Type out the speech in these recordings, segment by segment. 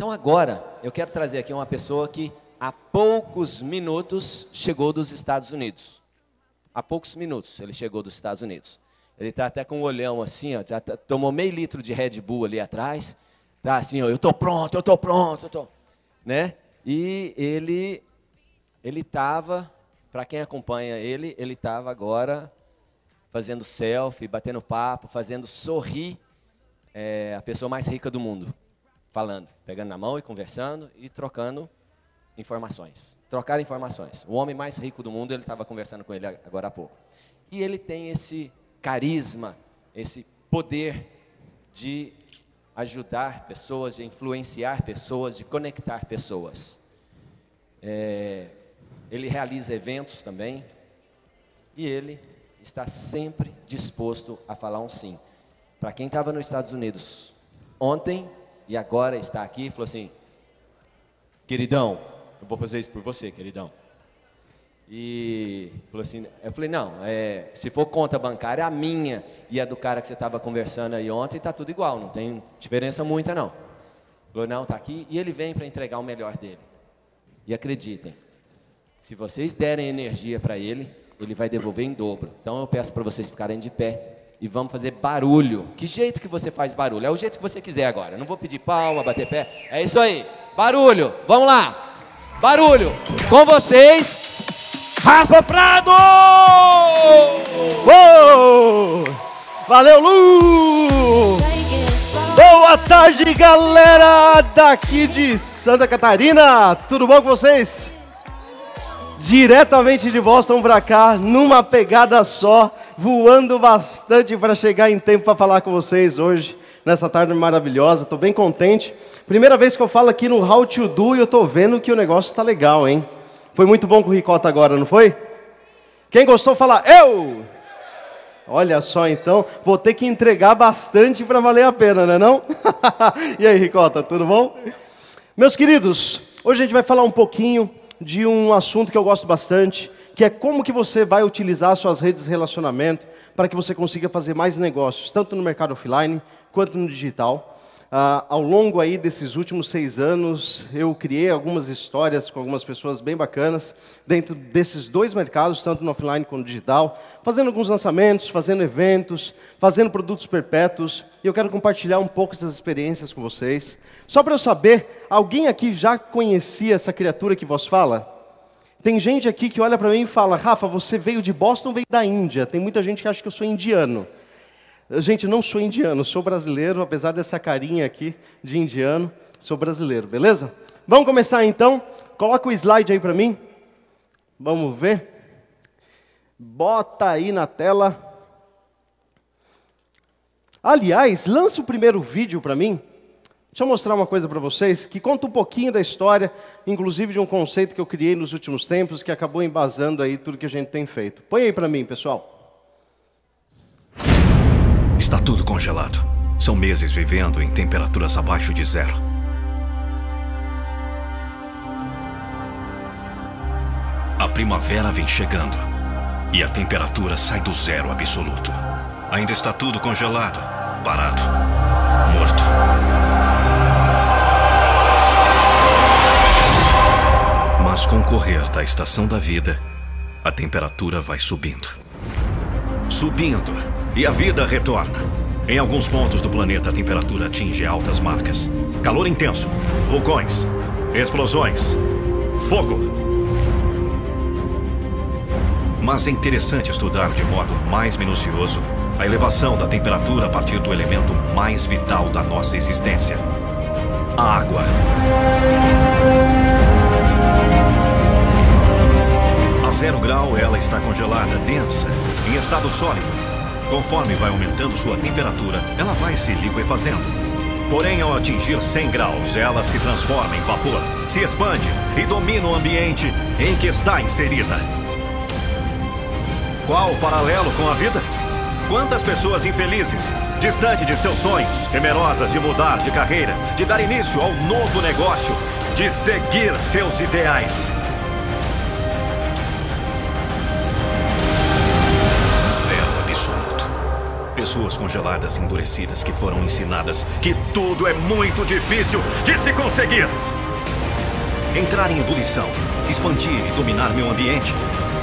Então agora eu quero trazer aqui uma pessoa que há poucos minutos chegou dos Estados Unidos. Há poucos minutos ele chegou dos Estados Unidos. Ele está até com um olhão assim, ó, já tá, tomou meio litro de Red Bull ali atrás. está assim, ó, eu estou pronto, eu estou pronto, eu tô, né? E ele ele estava, para quem acompanha ele, ele estava agora fazendo selfie, batendo papo, fazendo sorrir é, a pessoa mais rica do mundo falando, pegando na mão e conversando e trocando informações. Trocar informações. O homem mais rico do mundo, ele estava conversando com ele agora há pouco. E ele tem esse carisma, esse poder de ajudar pessoas, de influenciar pessoas, de conectar pessoas. É, ele realiza eventos também e ele está sempre disposto a falar um sim. Para quem estava nos Estados Unidos ontem, e agora está aqui e falou assim: Queridão, eu vou fazer isso por você, queridão. E falou assim, eu falei, não, é, se for conta bancária, é a minha e a do cara que você estava conversando aí ontem está tudo igual, não tem diferença muita não. Falou, não, está aqui, e ele vem para entregar o melhor dele. E acreditem, se vocês derem energia para ele, ele vai devolver em dobro. Então eu peço para vocês ficarem de pé e vamos fazer barulho. Que jeito que você faz barulho? É o jeito que você quiser agora. Não vou pedir palma, bater pé. É isso aí. Barulho. Vamos lá. Barulho. Com vocês, Rafa Prado! Uou! Valeu, Lu! Boa tarde, galera daqui de Santa Catarina. Tudo bom com vocês? Diretamente de Boston pra cá, numa pegada só voando bastante para chegar em tempo para falar com vocês hoje, nessa tarde maravilhosa. Estou bem contente. Primeira vez que eu falo aqui no How to Do e eu estou vendo que o negócio está legal, hein? Foi muito bom com o Ricota agora, não foi? Quem gostou, fala eu! Olha só então, vou ter que entregar bastante para valer a pena, né, não é não? e aí, Ricota, tudo bom? Meus queridos, hoje a gente vai falar um pouquinho de um assunto que eu gosto bastante, que é como que você vai utilizar suas redes de relacionamento para que você consiga fazer mais negócios, tanto no mercado offline quanto no digital. Ah, ao longo aí desses últimos seis anos, eu criei algumas histórias com algumas pessoas bem bacanas dentro desses dois mercados, tanto no offline quanto no digital, fazendo alguns lançamentos, fazendo eventos, fazendo produtos perpétuos. E eu quero compartilhar um pouco essas experiências com vocês. Só para eu saber, alguém aqui já conhecia essa criatura que vos fala? Tem gente aqui que olha para mim e fala: Rafa, você veio de Boston, veio da Índia. Tem muita gente que acha que eu sou indiano. Gente, não sou indiano, sou brasileiro, apesar dessa carinha aqui de indiano, sou brasileiro, beleza? Vamos começar então. Coloca o slide aí para mim. Vamos ver. Bota aí na tela. Aliás, lança o primeiro vídeo para mim. Deixa eu mostrar uma coisa para vocês que conta um pouquinho da história, inclusive de um conceito que eu criei nos últimos tempos que acabou embasando aí tudo que a gente tem feito. Põe aí para mim, pessoal. Está tudo congelado. São meses vivendo em temperaturas abaixo de zero. A primavera vem chegando e a temperatura sai do zero absoluto. Ainda está tudo congelado, parado, morto. Mas com o correr da estação da vida, a temperatura vai subindo. Subindo, e a vida retorna. Em alguns pontos do planeta, a temperatura atinge altas marcas. Calor intenso, vulcões, explosões, fogo. Mas é interessante estudar de modo mais minucioso a elevação da temperatura a partir do elemento mais vital da nossa existência: a água. zero grau, ela está congelada, densa, em estado sólido. Conforme vai aumentando sua temperatura, ela vai se liquefazendo. Porém, ao atingir 100 graus, ela se transforma em vapor, se expande e domina o ambiente em que está inserida. Qual o paralelo com a vida? Quantas pessoas infelizes, distante de seus sonhos, temerosas de mudar de carreira, de dar início a um novo negócio, de seguir seus ideais. pessoas congeladas e endurecidas que foram ensinadas que tudo é muito difícil de se conseguir. Entrar em ebulição, expandir e dominar meu ambiente.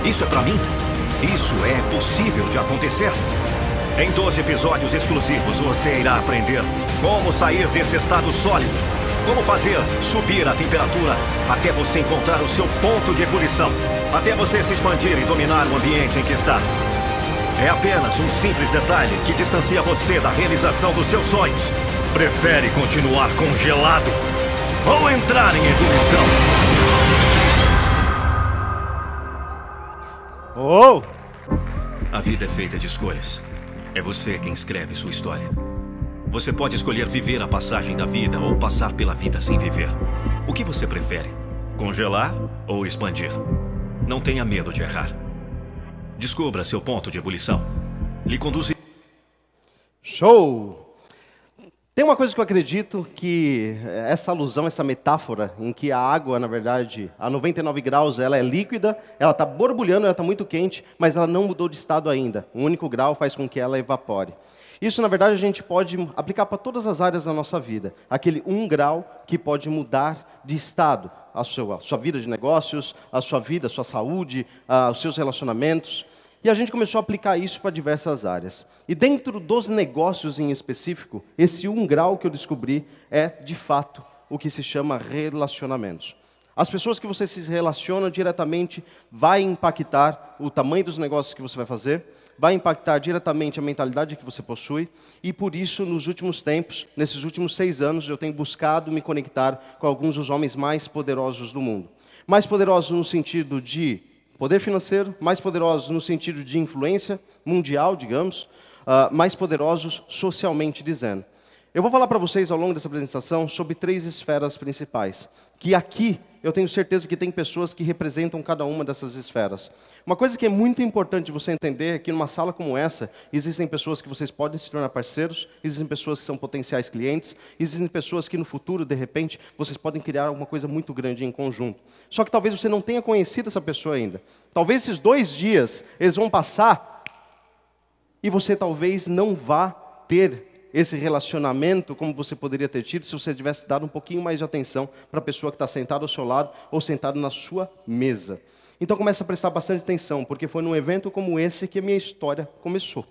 Isso é para mim? Isso é possível de acontecer? Em 12 episódios exclusivos, você irá aprender como sair desse estado sólido, como fazer subir a temperatura até você encontrar o seu ponto de ebulição, até você se expandir e dominar o ambiente em que está. É apenas um simples detalhe que distancia você da realização dos seus sonhos. Prefere continuar congelado ou entrar em ebulição? Oh! A vida é feita de escolhas. É você quem escreve sua história. Você pode escolher viver a passagem da vida ou passar pela vida sem viver. O que você prefere? Congelar ou expandir? Não tenha medo de errar. Descubra seu ponto de ebulição. Lhe conduz Show! Tem uma coisa que eu acredito que essa alusão, essa metáfora, em que a água, na verdade, a 99 graus, ela é líquida, ela está borbulhando, ela está muito quente, mas ela não mudou de estado ainda. Um único grau faz com que ela evapore. Isso, na verdade, a gente pode aplicar para todas as áreas da nossa vida. Aquele um grau que pode mudar de estado, a sua, a sua vida de negócios, a sua vida, a sua saúde, a, os seus relacionamentos. E a gente começou a aplicar isso para diversas áreas. E dentro dos negócios em específico, esse um grau que eu descobri é, de fato, o que se chama relacionamentos. As pessoas que você se relaciona diretamente vai impactar o tamanho dos negócios que você vai fazer, vai impactar diretamente a mentalidade que você possui. E por isso, nos últimos tempos, nesses últimos seis anos, eu tenho buscado me conectar com alguns dos homens mais poderosos do mundo. Mais poderosos no sentido de poder financeiro, mais poderosos no sentido de influência mundial, digamos, uh, mais poderosos socialmente dizendo. Eu vou falar para vocês ao longo dessa apresentação sobre três esferas principais que aqui eu tenho certeza que tem pessoas que representam cada uma dessas esferas. Uma coisa que é muito importante você entender é que numa sala como essa, existem pessoas que vocês podem se tornar parceiros, existem pessoas que são potenciais clientes, existem pessoas que no futuro, de repente, vocês podem criar alguma coisa muito grande em conjunto. Só que talvez você não tenha conhecido essa pessoa ainda. Talvez esses dois dias eles vão passar e você talvez não vá ter esse relacionamento como você poderia ter tido se você tivesse dado um pouquinho mais de atenção para a pessoa que está sentada ao seu lado ou sentada na sua mesa. Então começa a prestar bastante atenção, porque foi num evento como esse que a minha história começou.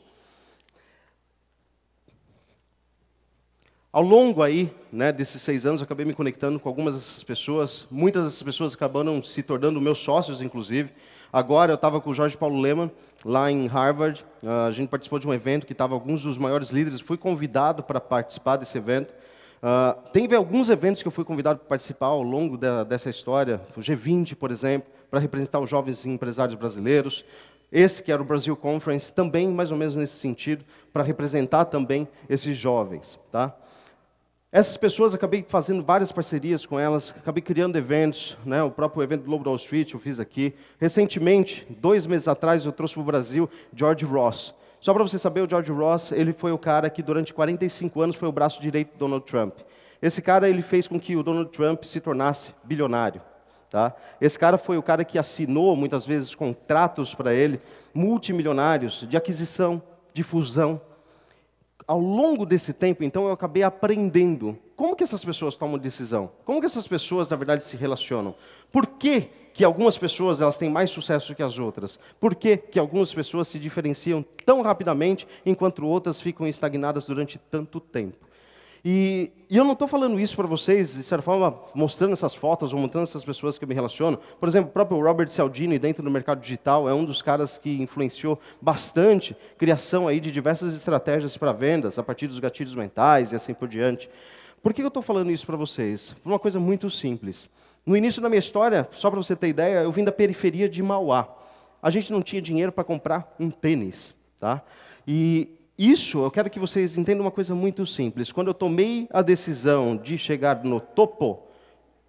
Ao longo aí, né, desses seis anos, eu acabei me conectando com algumas dessas pessoas. Muitas dessas pessoas acabaram se tornando meus sócios, inclusive agora, eu estava com o Jorge Paulo Lehmann, lá em Harvard. Ah, a gente participou de um evento que estava alguns dos maiores líderes. Fui convidado para participar desse evento. Uh, ah, teve alguns eventos que eu fui convidado para participar ao longo da, dessa história. O G20, por exemplo, para representar os jovens empresários brasileiros. Esse que era o Brasil Conference, também mais ou menos nesse sentido, para representar também esses jovens. Tá? Essas pessoas, acabei fazendo várias parcerias com elas, acabei criando eventos, né? o próprio evento Lobo Wall Street eu fiz aqui. Recentemente, dois meses atrás, eu trouxe para o Brasil George Ross. Só para você saber, o George Ross, ele foi o cara que durante 45 anos foi o braço direito do Donald Trump. Esse cara, ele fez com que o Donald Trump se tornasse bilionário. Tá? Esse cara foi o cara que assinou, muitas vezes, contratos para ele, multimilionários, de aquisição, de fusão, ao longo desse tempo, então, eu acabei aprendendo como que essas pessoas tomam decisão, como que essas pessoas, na verdade, se relacionam. Por que, que algumas pessoas elas têm mais sucesso que as outras? Por que, que algumas pessoas se diferenciam tão rapidamente, enquanto outras ficam estagnadas durante tanto tempo? E, e eu não estou falando isso para vocês, de certa forma, mostrando essas fotos ou mostrando essas pessoas que eu me relaciono. Por exemplo, o próprio Robert Cialdini, dentro do mercado digital, é um dos caras que influenciou bastante a criação aí de diversas estratégias para vendas, a partir dos gatilhos mentais e assim por diante. Por que eu estou falando isso para vocês? Por uma coisa muito simples. No início da minha história, só para você ter ideia, eu vim da periferia de Mauá. A gente não tinha dinheiro para comprar um tênis, tá? E isso, eu quero que vocês entendam uma coisa muito simples. Quando eu tomei a decisão de chegar no topo,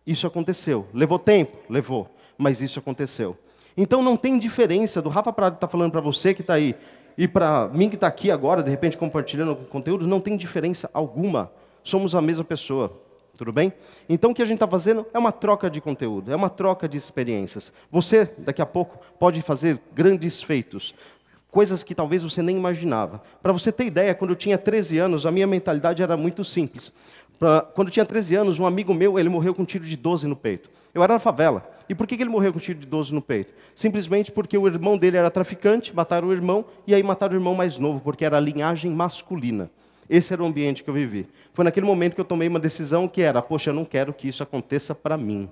isso aconteceu. Levou tempo? Levou. Mas isso aconteceu. Então não tem diferença do Rafa Prado está falando para você que está aí e para mim que está aqui agora, de repente compartilhando conteúdo, não tem diferença alguma. Somos a mesma pessoa. Tudo bem? Então o que a gente está fazendo é uma troca de conteúdo, é uma troca de experiências. Você, daqui a pouco, pode fazer grandes feitos coisas que talvez você nem imaginava. Para você ter ideia, quando eu tinha 13 anos, a minha mentalidade era muito simples. Pra, quando eu tinha 13 anos, um amigo meu, ele morreu com um tiro de 12 no peito. Eu era na favela. E por que ele morreu com um tiro de 12 no peito? Simplesmente porque o irmão dele era traficante, mataram o irmão, e aí mataram o irmão mais novo, porque era a linhagem masculina. Esse era o ambiente que eu vivi. Foi naquele momento que eu tomei uma decisão que era: poxa, eu não quero que isso aconteça para mim.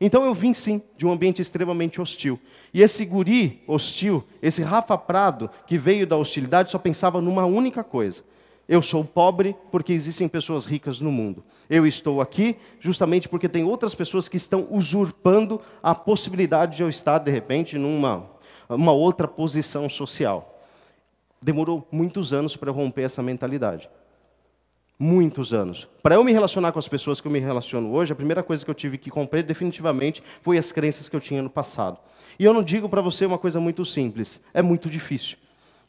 Então eu vim sim de um ambiente extremamente hostil. E esse guri hostil, esse Rafa Prado que veio da hostilidade, só pensava numa única coisa: eu sou pobre porque existem pessoas ricas no mundo. Eu estou aqui justamente porque tem outras pessoas que estão usurpando a possibilidade de eu estar, de repente, numa uma outra posição social. Demorou muitos anos para eu romper essa mentalidade. Muitos anos. Para eu me relacionar com as pessoas que eu me relaciono hoje, a primeira coisa que eu tive que compreender definitivamente foi as crenças que eu tinha no passado. E eu não digo para você uma coisa muito simples, é muito difícil.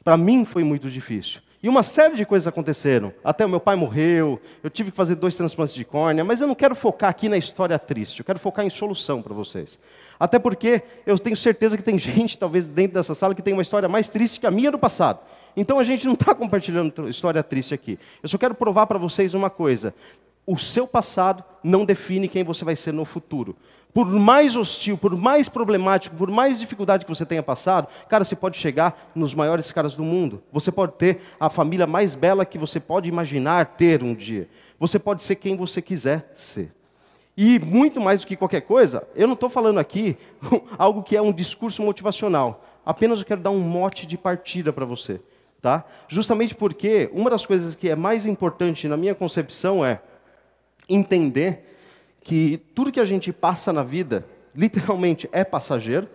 Para mim foi muito difícil. E uma série de coisas aconteceram. Até o meu pai morreu, eu tive que fazer dois transplantes de córnea, mas eu não quero focar aqui na história triste, eu quero focar em solução para vocês. Até porque eu tenho certeza que tem gente, talvez dentro dessa sala, que tem uma história mais triste que a minha do passado. Então a gente não está compartilhando história triste aqui. Eu só quero provar para vocês uma coisa: o seu passado não define quem você vai ser no futuro. Por mais hostil, por mais problemático, por mais dificuldade que você tenha passado, cara, você pode chegar nos maiores caras do mundo. Você pode ter a família mais bela que você pode imaginar ter um dia. Você pode ser quem você quiser ser. E muito mais do que qualquer coisa, eu não estou falando aqui algo que é um discurso motivacional. Apenas eu quero dar um mote de partida para você. Tá? Justamente porque uma das coisas que é mais importante na minha concepção é entender que tudo que a gente passa na vida, literalmente, é passageiro.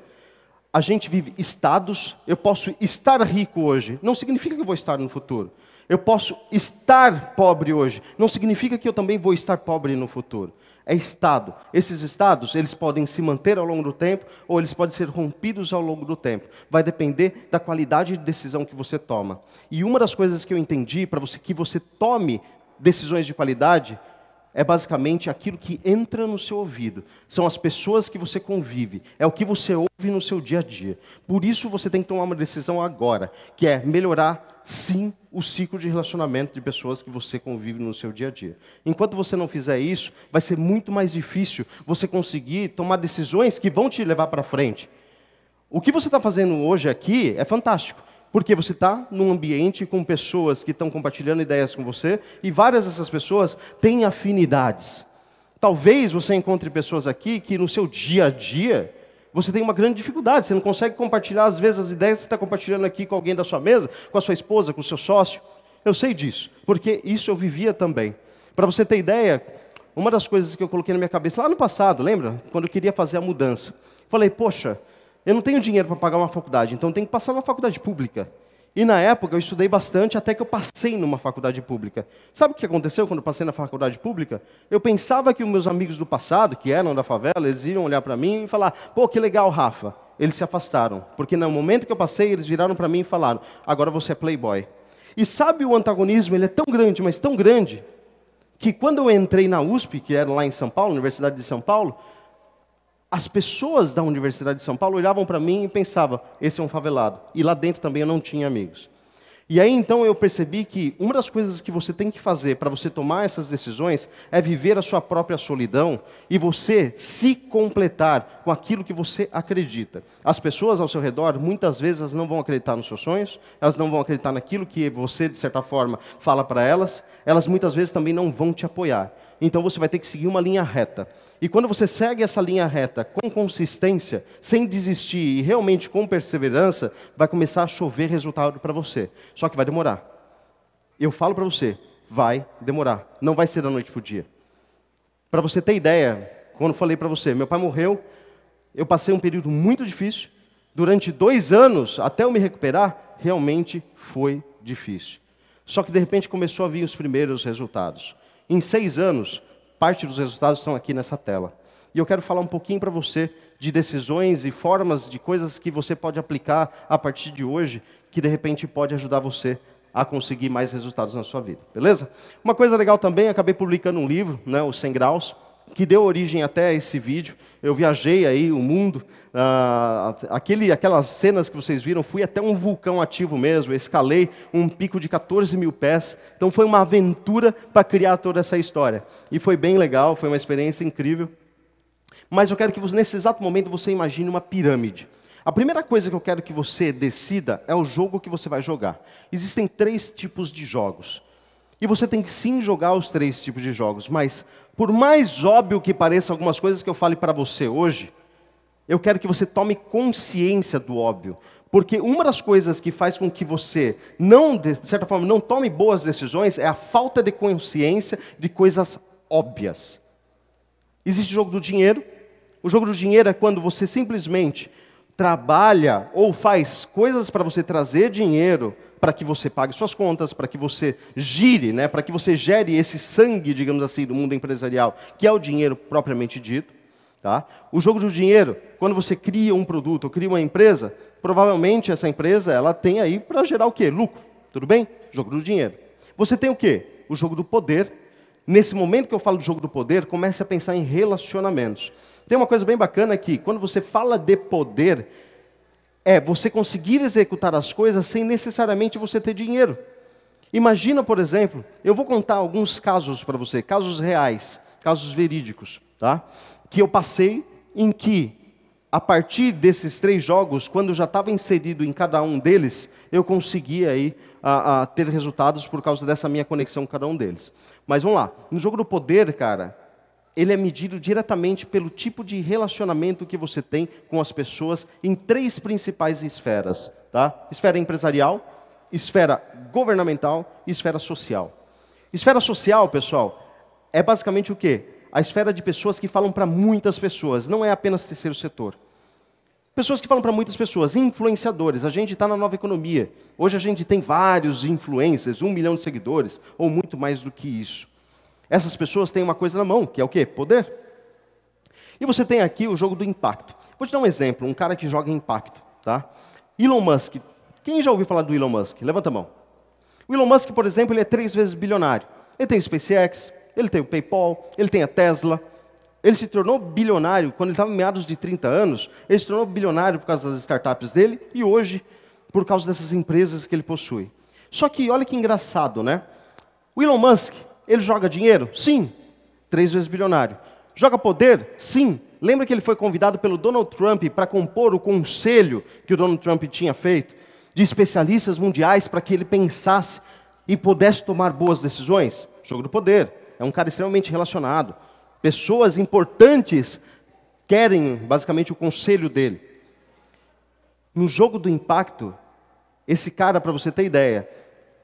A gente vive estados. Eu posso estar rico hoje, não significa que eu vou estar no futuro. Eu posso estar pobre hoje, não significa que eu também vou estar pobre no futuro é estado. Esses estados, eles podem se manter ao longo do tempo ou eles podem ser rompidos ao longo do tempo. Vai depender da qualidade de decisão que você toma. E uma das coisas que eu entendi para você que você tome decisões de qualidade é basicamente aquilo que entra no seu ouvido, são as pessoas que você convive, é o que você ouve no seu dia a dia. Por isso você tem que tomar uma decisão agora, que é melhorar sim o ciclo de relacionamento de pessoas que você convive no seu dia a dia. Enquanto você não fizer isso, vai ser muito mais difícil você conseguir tomar decisões que vão te levar para frente. O que você está fazendo hoje aqui é fantástico. Porque você está num ambiente com pessoas que estão compartilhando ideias com você e várias dessas pessoas têm afinidades. Talvez você encontre pessoas aqui que no seu dia a dia você tem uma grande dificuldade, você não consegue compartilhar às vezes as ideias que você está compartilhando aqui com alguém da sua mesa, com a sua esposa, com o seu sócio. Eu sei disso, porque isso eu vivia também. Para você ter ideia, uma das coisas que eu coloquei na minha cabeça lá no passado, lembra? Quando eu queria fazer a mudança. Falei, poxa, eu não tenho dinheiro para pagar uma faculdade, então tenho que passar uma faculdade pública. E na época eu estudei bastante até que eu passei numa faculdade pública. Sabe o que aconteceu quando eu passei na faculdade pública? Eu pensava que os meus amigos do passado, que eram da favela, eles iam olhar para mim e falar: pô, que legal, Rafa. Eles se afastaram, porque no momento que eu passei, eles viraram para mim e falaram: agora você é playboy. E sabe o antagonismo? Ele é tão grande, mas tão grande, que quando eu entrei na USP, que era lá em São Paulo, Universidade de São Paulo, as pessoas da Universidade de São Paulo olhavam para mim e pensavam: esse é um favelado. E lá dentro também eu não tinha amigos. E aí então eu percebi que uma das coisas que você tem que fazer para você tomar essas decisões é viver a sua própria solidão e você se completar com aquilo que você acredita. As pessoas ao seu redor muitas vezes não vão acreditar nos seus sonhos, elas não vão acreditar naquilo que você de certa forma fala para elas, elas muitas vezes também não vão te apoiar. Então você vai ter que seguir uma linha reta. E quando você segue essa linha reta com consistência, sem desistir e realmente com perseverança, vai começar a chover resultado para você. Só que vai demorar. Eu falo para você, vai demorar. Não vai ser da noite para o dia. Para você ter ideia, quando falei para você, meu pai morreu, eu passei um período muito difícil. Durante dois anos, até eu me recuperar, realmente foi difícil. Só que de repente começou a vir os primeiros resultados. Em seis anos, parte dos resultados estão aqui nessa tela. E eu quero falar um pouquinho para você de decisões e formas de coisas que você pode aplicar a partir de hoje, que de repente pode ajudar você a conseguir mais resultados na sua vida, beleza? Uma coisa legal também, acabei publicando um livro, né, o 100 Graus, que deu origem até esse vídeo. Eu viajei aí o mundo, ah, aquele, aquelas cenas que vocês viram, fui até um vulcão ativo mesmo, escalei um pico de 14 mil pés. Então foi uma aventura para criar toda essa história. E foi bem legal, foi uma experiência incrível. Mas eu quero que você, nesse exato momento você imagine uma pirâmide. A primeira coisa que eu quero que você decida é o jogo que você vai jogar. Existem três tipos de jogos. E você tem que sim jogar os três tipos de jogos, mas por mais óbvio que pareça algumas coisas que eu fale para você hoje, eu quero que você tome consciência do óbvio, porque uma das coisas que faz com que você não, de certa forma, não tome boas decisões é a falta de consciência de coisas óbvias. Existe o jogo do dinheiro. O jogo do dinheiro é quando você simplesmente trabalha ou faz coisas para você trazer dinheiro para que você pague suas contas, para que você gire, né, para que você gere esse sangue, digamos assim, do mundo empresarial, que é o dinheiro propriamente dito. Tá? O jogo do dinheiro, quando você cria um produto ou cria uma empresa, provavelmente essa empresa ela tem aí para gerar o quê? Lucro. Tudo bem? Jogo do dinheiro. Você tem o quê? O jogo do poder. Nesse momento que eu falo do jogo do poder, comece a pensar em relacionamentos. Tem uma coisa bem bacana aqui, quando você fala de poder, é você conseguir executar as coisas sem necessariamente você ter dinheiro. Imagina, por exemplo, eu vou contar alguns casos para você, casos reais, casos verídicos, tá? Que eu passei em que a partir desses três jogos, quando eu já estava inserido em cada um deles, eu conseguia aí, a, a, ter resultados por causa dessa minha conexão com cada um deles. Mas vamos lá, no jogo do poder, cara, ele é medido diretamente pelo tipo de relacionamento que você tem com as pessoas em três principais esferas, tá? Esfera empresarial, esfera governamental e esfera social. Esfera social, pessoal, é basicamente o quê? A esfera de pessoas que falam para muitas pessoas, não é apenas terceiro setor. Pessoas que falam para muitas pessoas, influenciadores. A gente está na nova economia. Hoje a gente tem vários influencers, um milhão de seguidores, ou muito mais do que isso. Essas pessoas têm uma coisa na mão, que é o quê? Poder. E você tem aqui o jogo do impacto. Vou te dar um exemplo, um cara que joga impacto, tá? Elon Musk. Quem já ouviu falar do Elon Musk? Levanta a mão. O Elon Musk, por exemplo, ele é três vezes bilionário. Ele tem o SpaceX, ele tem o PayPal, ele tem a Tesla. Ele se tornou bilionário quando ele estava em meados de 30 anos. Ele se tornou bilionário por causa das startups dele e hoje por causa dessas empresas que ele possui. Só que olha que engraçado, né? O Elon Musk, ele joga dinheiro? Sim. Três vezes bilionário. Joga poder? Sim. Lembra que ele foi convidado pelo Donald Trump para compor o conselho que o Donald Trump tinha feito de especialistas mundiais para que ele pensasse e pudesse tomar boas decisões? Jogo do poder. É um cara extremamente relacionado. Pessoas importantes querem basicamente o conselho dele. No jogo do impacto, esse cara, para você ter ideia,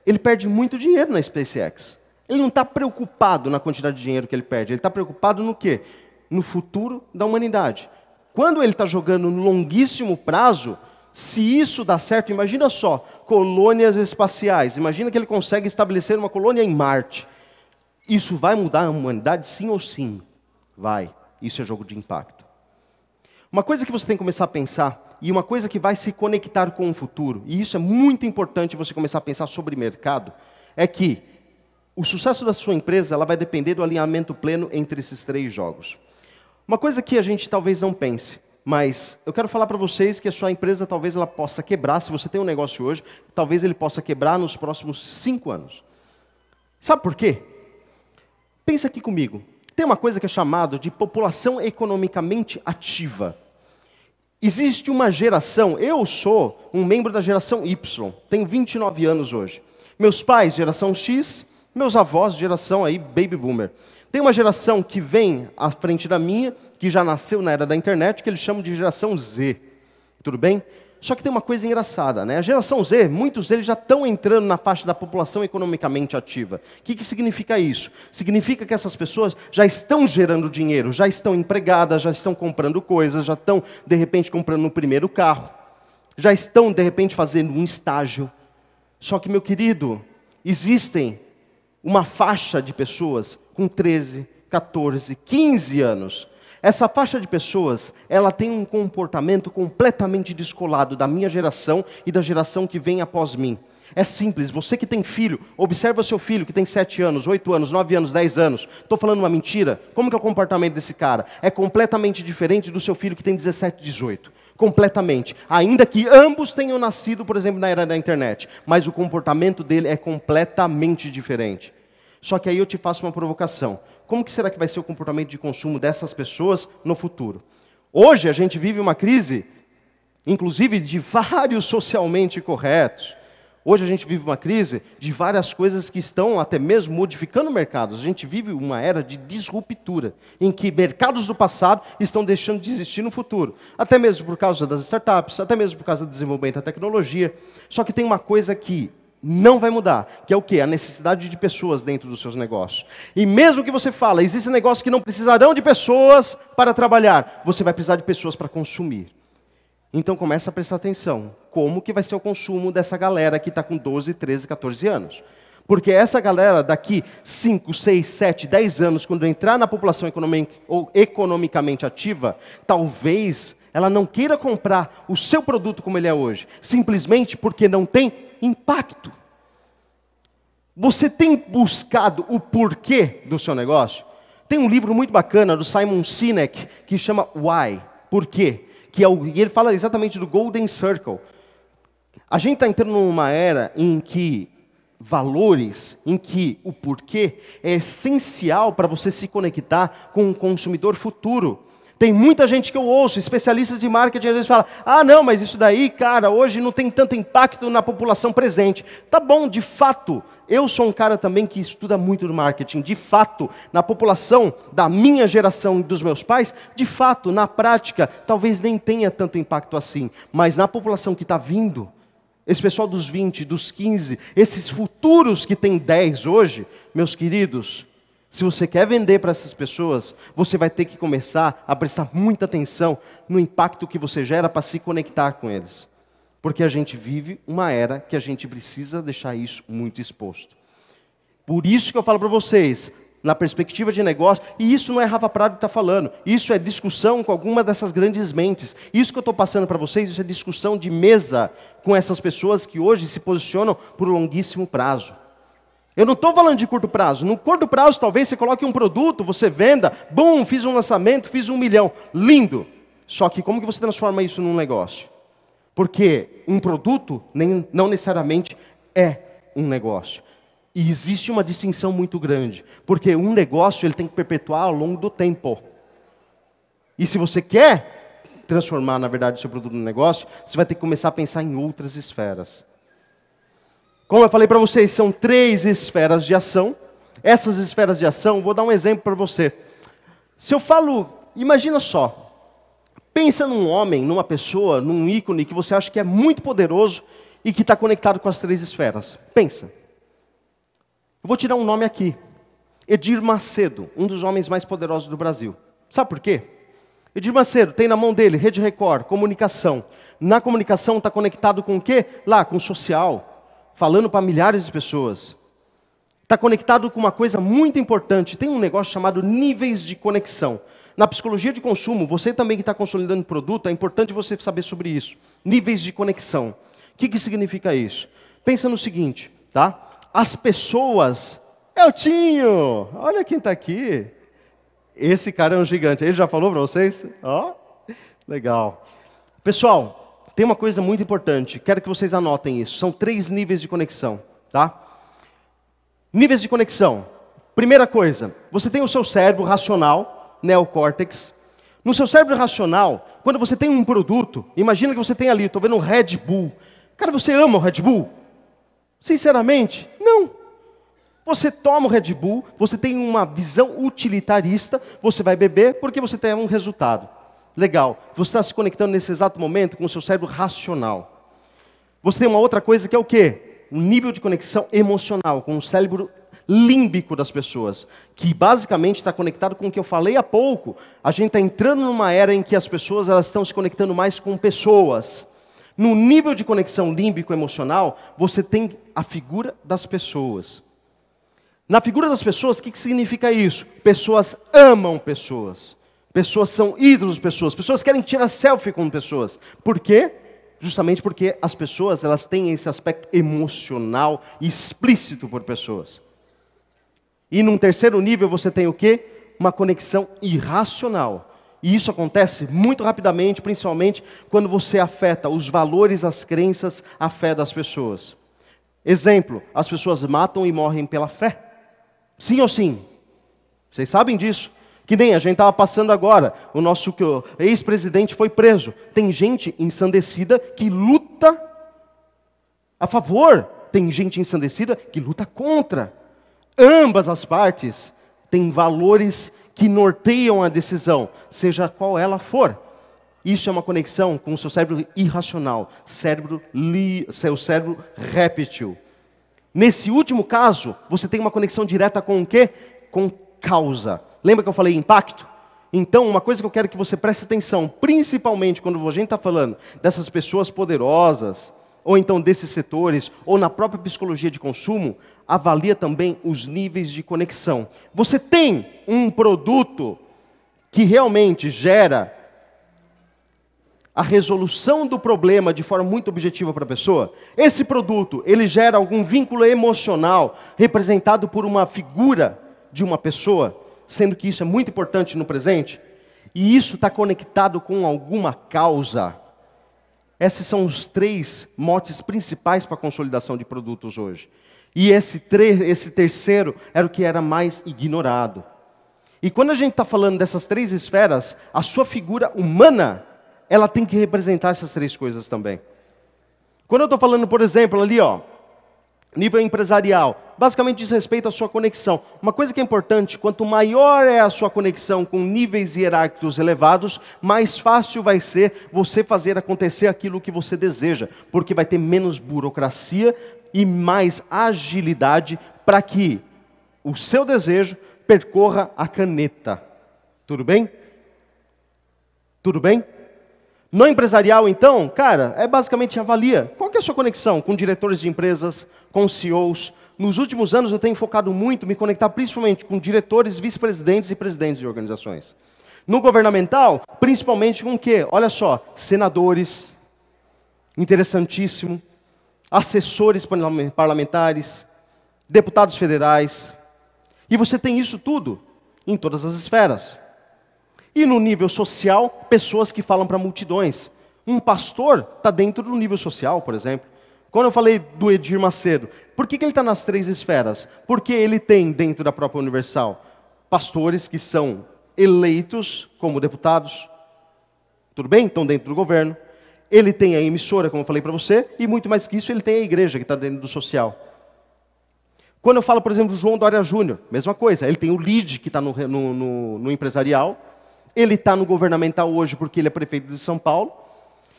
ele perde muito dinheiro na SpaceX. Ele não está preocupado na quantidade de dinheiro que ele perde, ele está preocupado no quê? No futuro da humanidade. Quando ele está jogando no longuíssimo prazo, se isso dá certo, imagina só, colônias espaciais. Imagina que ele consegue estabelecer uma colônia em Marte. Isso vai mudar a humanidade sim ou sim? Vai. Isso é jogo de impacto. Uma coisa que você tem que começar a pensar, e uma coisa que vai se conectar com o futuro, e isso é muito importante você começar a pensar sobre mercado, é que o sucesso da sua empresa ela vai depender do alinhamento pleno entre esses três jogos. Uma coisa que a gente talvez não pense, mas eu quero falar para vocês que a sua empresa talvez ela possa quebrar. Se você tem um negócio hoje, talvez ele possa quebrar nos próximos cinco anos. Sabe por quê? Pensa aqui comigo. Tem uma coisa que é chamada de população economicamente ativa. Existe uma geração, eu sou um membro da geração Y, tenho 29 anos hoje. Meus pais, geração X, meus avós, geração aí, baby boomer. Tem uma geração que vem à frente da minha, que já nasceu na era da internet, que eles chamam de geração Z. Tudo bem? Só que tem uma coisa engraçada, né? A geração Z, muitos deles já estão entrando na faixa da população economicamente ativa. O que, que significa isso? Significa que essas pessoas já estão gerando dinheiro, já estão empregadas, já estão comprando coisas, já estão, de repente, comprando o um primeiro carro, já estão, de repente, fazendo um estágio. Só que, meu querido, existem uma faixa de pessoas com 13, 14, 15 anos. Essa faixa de pessoas, ela tem um comportamento completamente descolado da minha geração e da geração que vem após mim. É simples, você que tem filho, observa seu filho que tem 7 anos, 8 anos, 9 anos, 10 anos. Estou falando uma mentira? Como que é o comportamento desse cara? É completamente diferente do seu filho que tem 17, 18. Completamente. Ainda que ambos tenham nascido, por exemplo, na era da internet. Mas o comportamento dele é completamente diferente. Só que aí eu te faço uma provocação. Como que será que vai ser o comportamento de consumo dessas pessoas no futuro? Hoje a gente vive uma crise, inclusive de vários socialmente corretos. Hoje a gente vive uma crise de várias coisas que estão até mesmo modificando mercados. A gente vive uma era de disruptura, em que mercados do passado estão deixando de existir no futuro. Até mesmo por causa das startups, até mesmo por causa do desenvolvimento da tecnologia. Só que tem uma coisa que não vai mudar, que é o que? A necessidade de pessoas dentro dos seus negócios. E mesmo que você fala, existem negócios que não precisarão de pessoas para trabalhar, você vai precisar de pessoas para consumir. Então começa a prestar atenção, como que vai ser o consumo dessa galera que está com 12, 13, 14 anos. Porque essa galera daqui 5, 6, 7, 10 anos, quando entrar na população economicamente ativa, talvez ela não queira comprar o seu produto como ele é hoje, simplesmente porque não tem impacto. Você tem buscado o porquê do seu negócio? Tem um livro muito bacana do Simon Sinek que chama Why, Porquê, Que é o, e ele fala exatamente do Golden Circle. A gente está entrando numa era em que valores, em que o porquê é essencial para você se conectar com o um consumidor futuro. Tem muita gente que eu ouço, especialistas de marketing, às vezes falam: ah, não, mas isso daí, cara, hoje não tem tanto impacto na população presente. Tá bom, de fato, eu sou um cara também que estuda muito marketing. De fato, na população da minha geração e dos meus pais, de fato, na prática, talvez nem tenha tanto impacto assim. Mas na população que está vindo, esse pessoal dos 20, dos 15, esses futuros que tem 10 hoje, meus queridos, se você quer vender para essas pessoas, você vai ter que começar a prestar muita atenção no impacto que você gera para se conectar com eles. Porque a gente vive uma era que a gente precisa deixar isso muito exposto. Por isso que eu falo para vocês, na perspectiva de negócio, e isso não é Rafa Prado que está falando, isso é discussão com alguma dessas grandes mentes. Isso que eu estou passando para vocês, isso é discussão de mesa com essas pessoas que hoje se posicionam por longuíssimo prazo. Eu não estou falando de curto prazo. No curto prazo, talvez você coloque um produto, você venda, bum, fiz um lançamento, fiz um milhão. Lindo. Só que como que você transforma isso num negócio? Porque um produto nem, não necessariamente é um negócio. E existe uma distinção muito grande, porque um negócio ele tem que perpetuar ao longo do tempo. E se você quer transformar, na verdade, o seu produto num negócio, você vai ter que começar a pensar em outras esferas. Como eu falei para vocês, são três esferas de ação. Essas esferas de ação, vou dar um exemplo para você. Se eu falo, imagina só, pensa num homem, numa pessoa, num ícone que você acha que é muito poderoso e que está conectado com as três esferas. Pensa. Eu vou tirar um nome aqui. Edir Macedo, um dos homens mais poderosos do Brasil. Sabe por quê? Edir Macedo tem na mão dele Rede Record, comunicação. Na comunicação está conectado com o quê? Lá, com social, falando para milhares de pessoas. Está conectado com uma coisa muito importante. Tem um negócio chamado níveis de conexão. Na psicologia de consumo, você também que está consolidando produto, é importante você saber sobre isso. Níveis de conexão. O que, que significa isso? Pensa no seguinte, tá? As pessoas. É o Tinho! Olha quem está aqui. Esse cara é um gigante. Ele já falou para vocês? Ó, oh, legal. Pessoal, tem uma coisa muito importante, quero que vocês anotem isso. São três níveis de conexão, tá? Níveis de conexão. Primeira coisa, você tem o seu cérebro racional, neocórtex. No seu cérebro racional, quando você tem um produto, imagina que você tem ali, estou vendo um Red Bull. Cara, você ama o Red Bull? Sinceramente, não. Você toma o Red Bull, você tem uma visão utilitarista, você vai beber porque você tem um resultado. Legal. Você está se conectando nesse exato momento com o seu cérebro racional. Você tem uma outra coisa que é o quê? Um nível de conexão emocional com o cérebro límbico das pessoas, que basicamente está conectado com o que eu falei há pouco. A gente está entrando numa era em que as pessoas elas estão se conectando mais com pessoas. No nível de conexão límbico emocional, você tem a figura das pessoas. Na figura das pessoas, o que, que significa isso? Pessoas amam pessoas. Pessoas são ídolos de pessoas. Pessoas querem tirar selfie com pessoas. Por quê? Justamente porque as pessoas elas têm esse aspecto emocional explícito por pessoas. E num terceiro nível você tem o quê? Uma conexão irracional. E isso acontece muito rapidamente, principalmente quando você afeta os valores, as crenças, a fé das pessoas. Exemplo: as pessoas matam e morrem pela fé. Sim ou sim? Vocês sabem disso? Que nem a gente estava passando agora, o nosso ex-presidente foi preso. Tem gente ensandecida que luta a favor, tem gente ensandecida que luta contra. Ambas as partes têm valores que norteiam a decisão, seja qual ela for. Isso é uma conexão com o seu cérebro irracional, cérebro li, seu cérebro réptil. Nesse último caso, você tem uma conexão direta com o quê? Com causa. Lembra que eu falei impacto? Então, uma coisa que eu quero que você preste atenção, principalmente quando a gente está falando dessas pessoas poderosas, ou então desses setores, ou na própria psicologia de consumo, avalia também os níveis de conexão. Você tem um produto que realmente gera a resolução do problema de forma muito objetiva para a pessoa? Esse produto, ele gera algum vínculo emocional representado por uma figura de uma pessoa? sendo que isso é muito importante no presente, e isso está conectado com alguma causa. Esses são os três motes principais para a consolidação de produtos hoje. E esse, esse terceiro era o que era mais ignorado. E quando a gente está falando dessas três esferas, a sua figura humana, ela tem que representar essas três coisas também. Quando eu estou falando, por exemplo, ali, ó, nível empresarial, basicamente diz respeito à sua conexão. Uma coisa que é importante: quanto maior é a sua conexão com níveis hierárquicos elevados, mais fácil vai ser você fazer acontecer aquilo que você deseja, porque vai ter menos burocracia e mais agilidade para que o seu desejo percorra a caneta. Tudo bem? Tudo bem? No empresarial, então, cara, é basicamente avalia. Qual que é a sua conexão com diretores de empresas, com CEOs, nos últimos anos eu tenho focado muito me conectar principalmente com diretores, vice-presidentes e presidentes de organizações. No governamental, principalmente com o quê? Olha só, senadores, interessantíssimo, assessores parlamentares, deputados federais. E você tem isso tudo em todas as esferas. E no nível social, pessoas que falam para multidões. Um pastor está dentro do nível social, por exemplo. Quando eu falei do Edir Macedo, por que, que ele está nas três esferas? Porque ele tem dentro da própria Universal pastores que são eleitos como deputados, tudo bem? Estão dentro do governo. Ele tem a emissora, como eu falei para você, e muito mais que isso, ele tem a igreja que está dentro do social. Quando eu falo, por exemplo, do João Dória Júnior, mesma coisa, ele tem o lead que está no, no, no, no empresarial, ele está no governamental hoje porque ele é prefeito de São Paulo,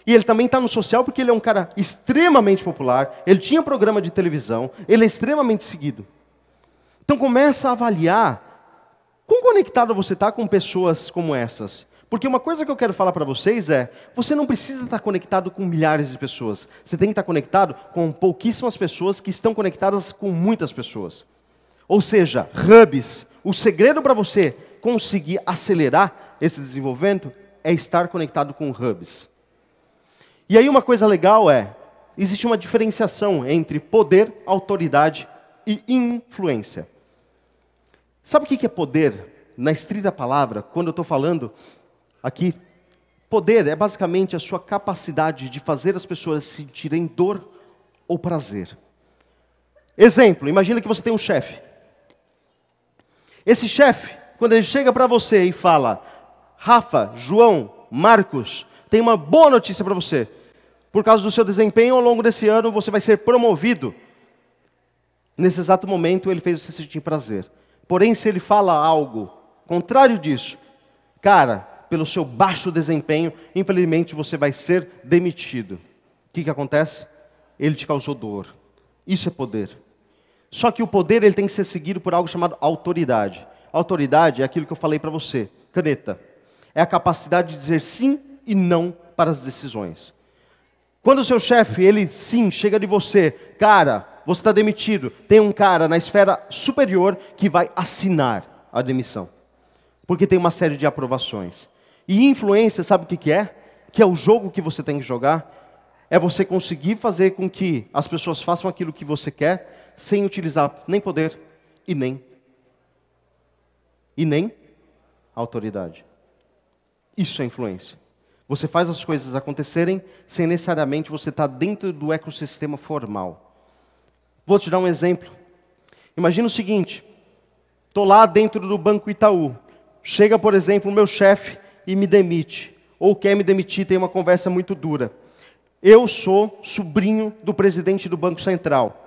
e ele também está no social porque ele é um cara extremamente popular, ele tinha programa de televisão, ele é extremamente seguido. Então começa a avaliar quão conectado você está com pessoas como essas. Porque uma coisa que eu quero falar para vocês é: você não precisa estar tá conectado com milhares de pessoas. Você tem que estar tá conectado com pouquíssimas pessoas que estão conectadas com muitas pessoas. Ou seja, hubs. O segredo para você conseguir acelerar esse desenvolvimento é estar conectado com hubs. E aí uma coisa legal é, existe uma diferenciação entre poder, autoridade e influência. Sabe o que é poder na estrita palavra? Quando eu estou falando aqui, poder é basicamente a sua capacidade de fazer as pessoas sentirem dor ou prazer. Exemplo, imagina que você tem um chefe. Esse chefe, quando ele chega para você e fala: Rafa, João, Marcos, tem uma boa notícia para você. Por causa do seu desempenho ao longo desse ano, você vai ser promovido. Nesse exato momento, ele fez você sentir prazer. Porém, se ele fala algo contrário disso, cara, pelo seu baixo desempenho, infelizmente você vai ser demitido. O que, que acontece? Ele te causou dor. Isso é poder. Só que o poder ele tem que ser seguido por algo chamado autoridade. Autoridade é aquilo que eu falei para você, caneta. É a capacidade de dizer sim e não para as decisões. Quando o seu chefe, ele sim, chega de você, cara, você está demitido, tem um cara na esfera superior que vai assinar a demissão. Porque tem uma série de aprovações. E influência, sabe o que, que é? Que é o jogo que você tem que jogar. É você conseguir fazer com que as pessoas façam aquilo que você quer, sem utilizar nem poder e nem. E nem autoridade. Isso é influência. Você faz as coisas acontecerem sem necessariamente você estar tá dentro do ecossistema formal. Vou te dar um exemplo. Imagina o seguinte: estou lá dentro do Banco Itaú. Chega, por exemplo, o meu chefe e me demite. Ou quer me demitir, tem uma conversa muito dura. Eu sou sobrinho do presidente do Banco Central.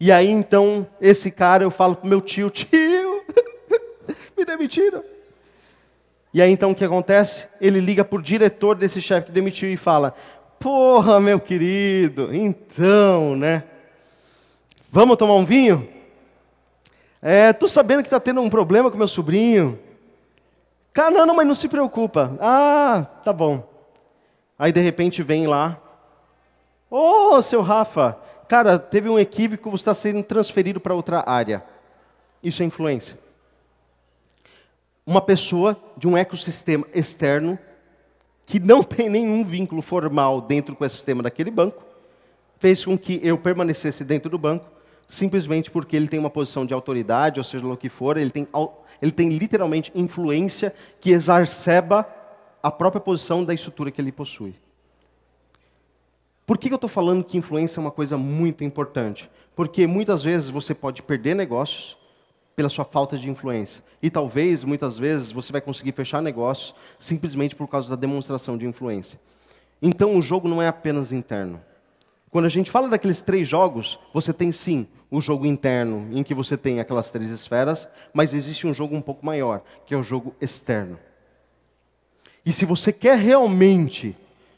E aí, então, esse cara, eu falo para meu tio: tio, me demitiram. E aí então o que acontece? Ele liga para o diretor desse chefe que demitiu e fala: Porra, meu querido, então, né? Vamos tomar um vinho? É, tô sabendo que está tendo um problema com meu sobrinho. Cara, não, não, mas não se preocupa. Ah, tá bom. Aí de repente vem lá. Ô, oh, seu Rafa, cara, teve um equívoco, você está sendo transferido para outra área. Isso é influência uma pessoa de um ecossistema externo que não tem nenhum vínculo formal dentro do ecossistema daquele banco, fez com que eu permanecesse dentro do banco, simplesmente porque ele tem uma posição de autoridade, ou seja, o que for, ele tem, ele tem literalmente influência que exacerba a própria posição da estrutura que ele possui. Por que eu estou falando que influência é uma coisa muito importante? Porque muitas vezes você pode perder negócios, pela sua falta de influência. E talvez, muitas vezes, você vai conseguir fechar negócios simplesmente por causa da demonstração de influência. Então, o jogo não é apenas interno. Quando a gente fala daqueles três jogos, você tem sim o jogo interno, em que você tem aquelas três esferas, mas existe um jogo um pouco maior, que é o jogo externo. E se você quer realmente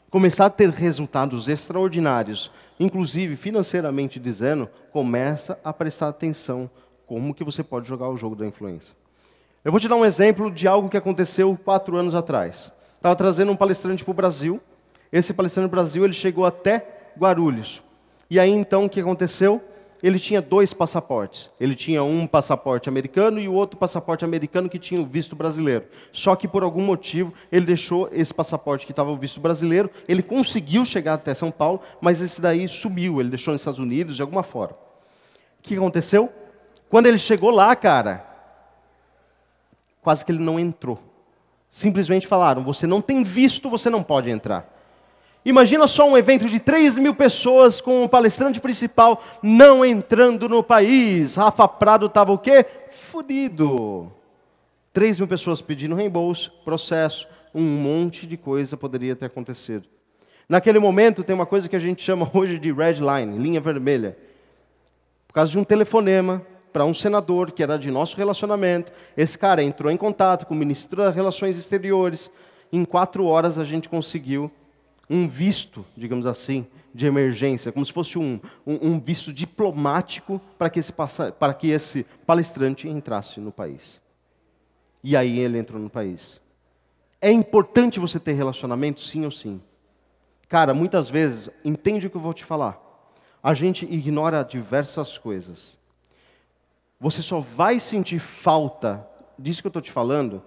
começar a ter resultados extraordinários, inclusive financeiramente dizendo, começa a prestar atenção como que você pode jogar o jogo da influência. Eu vou te dar um exemplo de algo que aconteceu quatro anos atrás. Estava trazendo um palestrante para o Brasil. Esse palestrante do Brasil ele chegou até Guarulhos. E aí então o que aconteceu? Ele tinha dois passaportes. Ele tinha um passaporte americano e o outro passaporte americano que tinha o visto brasileiro. Só que por algum motivo ele deixou esse passaporte que estava o visto brasileiro. Ele conseguiu chegar até São Paulo, mas esse daí sumiu. Ele deixou nos Estados Unidos de alguma forma. O que aconteceu? Quando ele chegou lá, cara, quase que ele não entrou. Simplesmente falaram: você não tem visto, você não pode entrar. Imagina só um evento de 3 mil pessoas com o palestrante principal não entrando no país. Rafa Prado estava o quê? Fudido. 3 mil pessoas pedindo reembolso, processo, um monte de coisa poderia ter acontecido. Naquele momento tem uma coisa que a gente chama hoje de red line, linha vermelha. Por causa de um telefonema, para um senador que era de nosso relacionamento. Esse cara entrou em contato com o ministro das Relações Exteriores. Em quatro horas a gente conseguiu um visto, digamos assim, de emergência, como se fosse um, um, um visto diplomático para que, esse, para que esse palestrante entrasse no país. E aí ele entrou no país. É importante você ter relacionamento, sim ou sim. Cara, muitas vezes, entende o que eu vou te falar. A gente ignora diversas coisas. Você só vai sentir falta disso que eu estou te falando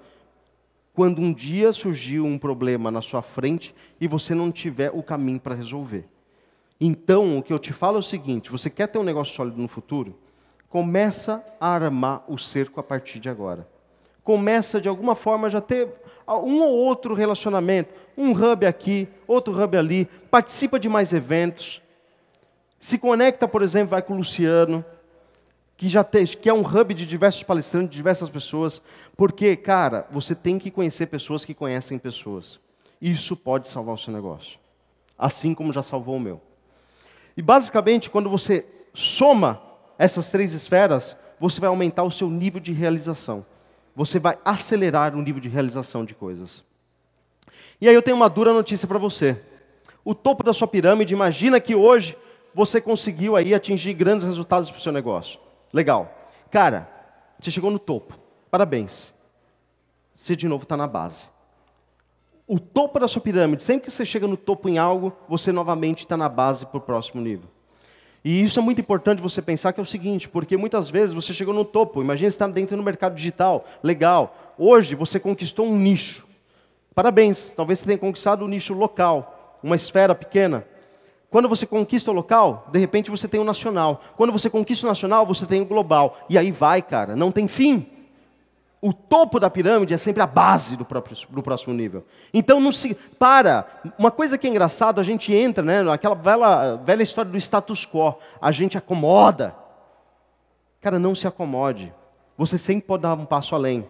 quando um dia surgiu um problema na sua frente e você não tiver o caminho para resolver. Então, o que eu te falo é o seguinte: você quer ter um negócio sólido no futuro? Começa a armar o cerco a partir de agora. Começa de alguma forma já ter um ou outro relacionamento, um hub aqui, outro hub ali, participa de mais eventos. Se conecta, por exemplo, vai com o Luciano, que já tem, que é um hub de diversos palestrantes, de diversas pessoas, porque, cara, você tem que conhecer pessoas que conhecem pessoas. Isso pode salvar o seu negócio, assim como já salvou o meu. E basicamente, quando você soma essas três esferas, você vai aumentar o seu nível de realização. Você vai acelerar o nível de realização de coisas. E aí eu tenho uma dura notícia para você. O topo da sua pirâmide, imagina que hoje você conseguiu aí atingir grandes resultados para o seu negócio. Legal. Cara, você chegou no topo. Parabéns. Você de novo está na base. O topo da sua pirâmide, sempre que você chega no topo em algo, você novamente está na base para o próximo nível. E isso é muito importante você pensar que é o seguinte, porque muitas vezes você chegou no topo, imagina você está dentro do mercado digital, legal. Hoje você conquistou um nicho. Parabéns, talvez você tenha conquistado um nicho local, uma esfera pequena. Quando você conquista o local, de repente você tem o nacional. Quando você conquista o nacional, você tem o global. E aí vai, cara, não tem fim. O topo da pirâmide é sempre a base do, próprio, do próximo nível. Então não se. Para! Uma coisa que é engraçada, a gente entra, né? Aquela velha, velha história do status quo. A gente acomoda. Cara, não se acomode. Você sempre pode dar um passo além.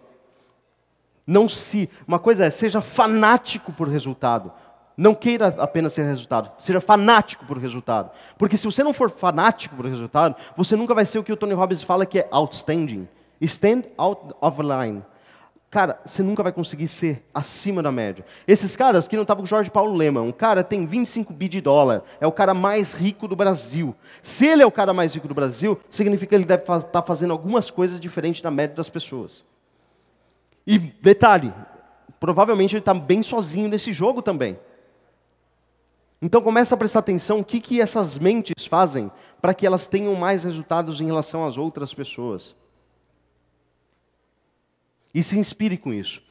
Não se. Uma coisa é, seja fanático por resultado. Não queira apenas ter resultado, seja fanático por resultado. Porque se você não for fanático por resultado, você nunca vai ser o que o Tony Robbins fala que é outstanding. Stand out of line. Cara, você nunca vai conseguir ser acima da média. Esses caras que não estavam com Jorge Paulo Lema, um cara tem 25 bi de dólar, é o cara mais rico do Brasil. Se ele é o cara mais rico do Brasil, significa que ele deve estar tá fazendo algumas coisas diferentes da média das pessoas. E detalhe, provavelmente ele está bem sozinho nesse jogo também. Então começa a prestar atenção o que, que essas mentes fazem para que elas tenham mais resultados em relação às outras pessoas. E se inspire com isso.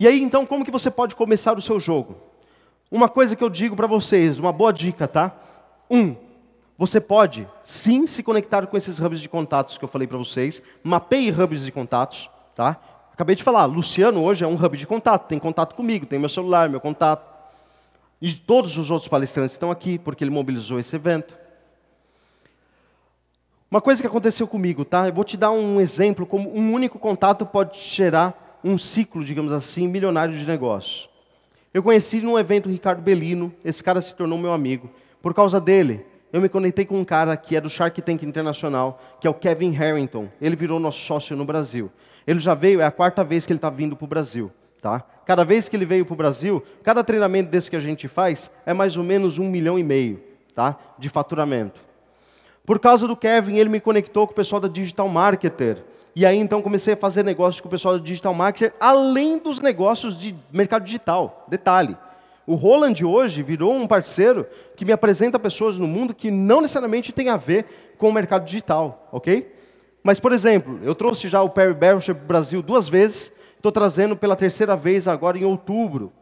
E aí então, como que você pode começar o seu jogo? Uma coisa que eu digo para vocês, uma boa dica, tá? Um, você pode sim se conectar com esses hubs de contatos que eu falei para vocês, mapeie hubs de contatos, tá? Acabei de falar, Luciano hoje é um hub de contato, tem contato comigo, tem meu celular, meu contato, e todos os outros palestrantes estão aqui, porque ele mobilizou esse evento. Uma coisa que aconteceu comigo, tá? Eu vou te dar um exemplo como um único contato pode gerar um ciclo, digamos assim, milionário de negócios. Eu conheci num evento o Ricardo Bellino, esse cara se tornou meu amigo. Por causa dele, eu me conectei com um cara que é do Shark Tank Internacional, que é o Kevin Harrington. Ele virou nosso sócio no Brasil. Ele já veio, é a quarta vez que ele está vindo para o Brasil. Tá? Cada vez que ele veio para o Brasil, cada treinamento desse que a gente faz é mais ou menos um milhão e meio tá? de faturamento. Por causa do Kevin, ele me conectou com o pessoal da Digital Marketer. E aí então comecei a fazer negócios com o pessoal da Digital Marketer, além dos negócios de mercado digital. Detalhe. O Roland hoje virou um parceiro que me apresenta pessoas no mundo que não necessariamente tem a ver com o mercado digital, ok? Mas, por exemplo, eu trouxe já o Perry Belcher para o Brasil duas vezes Estou trazendo pela terceira vez agora em outubro.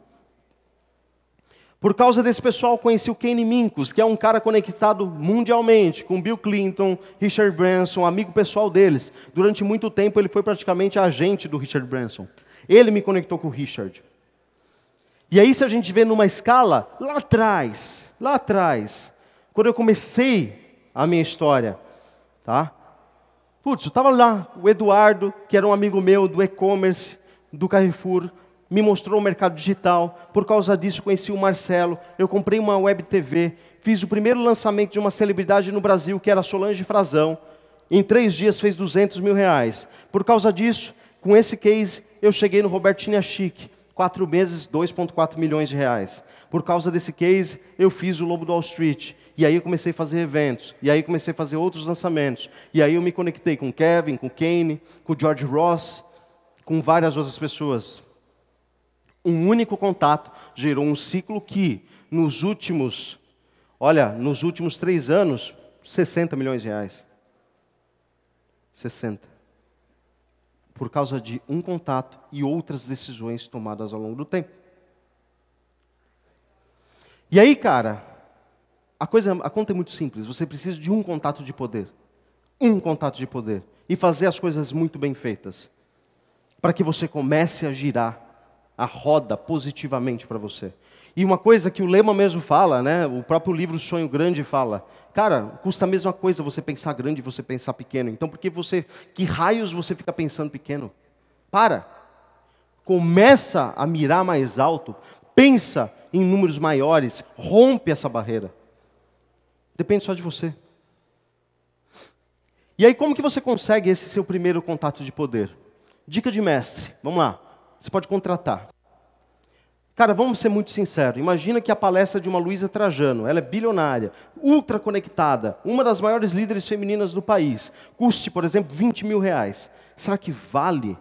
Por causa desse pessoal, conheci o Kenny Mincos, que é um cara conectado mundialmente com Bill Clinton, Richard Branson, amigo pessoal deles. Durante muito tempo, ele foi praticamente agente do Richard Branson. Ele me conectou com o Richard. E aí, se a gente vê numa escala, lá atrás, lá atrás, quando eu comecei a minha história, tá? Putz, eu estava lá, o Eduardo, que era um amigo meu do e-commerce, do Carrefour, me mostrou o mercado digital. Por causa disso, conheci o Marcelo. Eu comprei uma web TV. Fiz o primeiro lançamento de uma celebridade no Brasil, que era Solange Frazão. Em três dias, fez 200 mil reais. Por causa disso, com esse case, eu cheguei no Robertinha Chic. Quatro meses, 2,4 milhões de reais. Por causa desse case, eu fiz o Lobo do Wall Street. E aí eu comecei a fazer eventos. E aí comecei a fazer outros lançamentos. E aí eu me conectei com Kevin, com Kane, com George Ross com várias outras pessoas. Um único contato gerou um ciclo que, nos últimos, olha, nos últimos três anos, 60 milhões de reais. 60. Por causa de um contato e outras decisões tomadas ao longo do tempo. E aí, cara, a coisa, a conta é muito simples. Você precisa de um contato de poder. Um contato de poder. E fazer as coisas muito bem feitas para que você comece a girar a roda positivamente para você. E uma coisa que o Lema mesmo fala, né? O próprio livro Sonho Grande fala, cara, custa a mesma coisa você pensar grande e você pensar pequeno. Então por que você, que raios você fica pensando pequeno? Para. Começa a mirar mais alto, pensa em números maiores, rompe essa barreira. Depende só de você. E aí como que você consegue esse seu primeiro contato de poder? Dica de mestre, vamos lá. Você pode contratar. Cara, vamos ser muito sinceros. Imagina que a palestra de uma Luísa Trajano, ela é bilionária, ultra conectada, uma das maiores líderes femininas do país, custe, por exemplo, 20 mil reais. Será que vale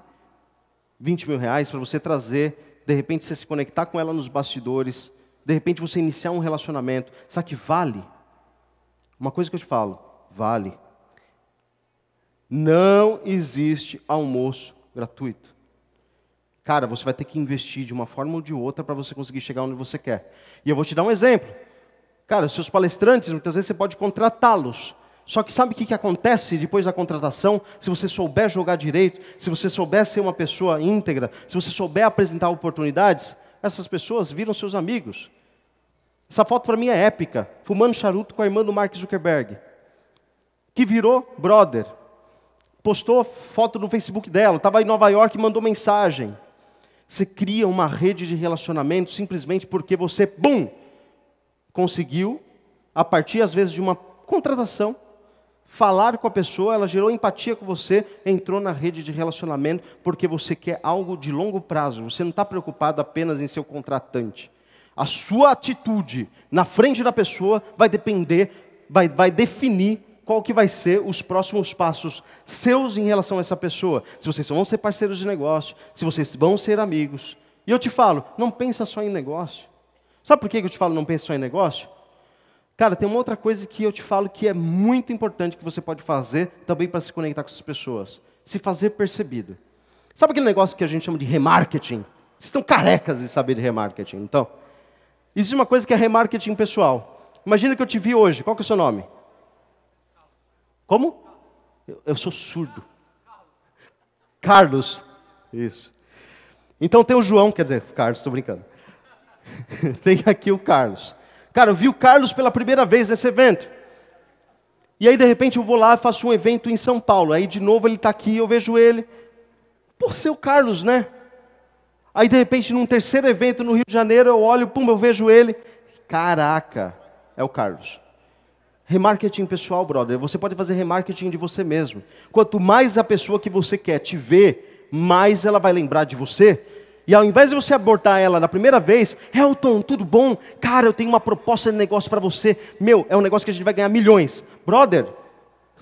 20 mil reais para você trazer, de repente você se conectar com ela nos bastidores, de repente você iniciar um relacionamento? Será que vale? Uma coisa que eu te falo, vale. Não existe almoço gratuito. Cara, você vai ter que investir de uma forma ou de outra para você conseguir chegar onde você quer. E eu vou te dar um exemplo. Cara, seus palestrantes, muitas vezes você pode contratá-los. Só que sabe o que, que acontece depois da contratação? Se você souber jogar direito, se você souber ser uma pessoa íntegra, se você souber apresentar oportunidades, essas pessoas viram seus amigos. Essa foto para mim é épica. Fumando charuto com a irmã do Mark Zuckerberg, que virou brother postou foto no Facebook dela, estava em Nova York e mandou mensagem. Você cria uma rede de relacionamento simplesmente porque você, bum, conseguiu, a partir às vezes de uma contratação, falar com a pessoa, ela gerou empatia com você, entrou na rede de relacionamento porque você quer algo de longo prazo, você não está preocupado apenas em seu contratante. A sua atitude na frente da pessoa vai depender, vai, vai definir qual que vai ser os próximos passos seus em relação a essa pessoa. Se vocês vão ser parceiros de negócio, se vocês vão ser amigos. E eu te falo, não pensa só em negócio. Sabe por que eu te falo não pensa só em negócio? Cara, tem uma outra coisa que eu te falo que é muito importante que você pode fazer também para se conectar com essas pessoas. Se fazer percebido. Sabe aquele negócio que a gente chama de remarketing? Vocês estão carecas de saber de remarketing, então. Existe uma coisa que é remarketing pessoal. Imagina que eu te vi hoje. Qual que é o seu nome? Como? Eu, eu sou surdo. Carlos. Isso. Então tem o João, quer dizer, Carlos, estou brincando. tem aqui o Carlos. Cara, eu vi o Carlos pela primeira vez nesse evento. E aí, de repente, eu vou lá e faço um evento em São Paulo. Aí, de novo, ele está aqui, eu vejo ele. Por ser o Carlos, né? Aí, de repente, num terceiro evento no Rio de Janeiro, eu olho, pum, eu vejo ele. Caraca, é o Carlos. Remarketing pessoal, brother. Você pode fazer remarketing de você mesmo. Quanto mais a pessoa que você quer te ver, mais ela vai lembrar de você. E ao invés de você abordar ela na primeira vez, Elton, tudo bom? Cara, eu tenho uma proposta de negócio para você. Meu, é um negócio que a gente vai ganhar milhões. Brother,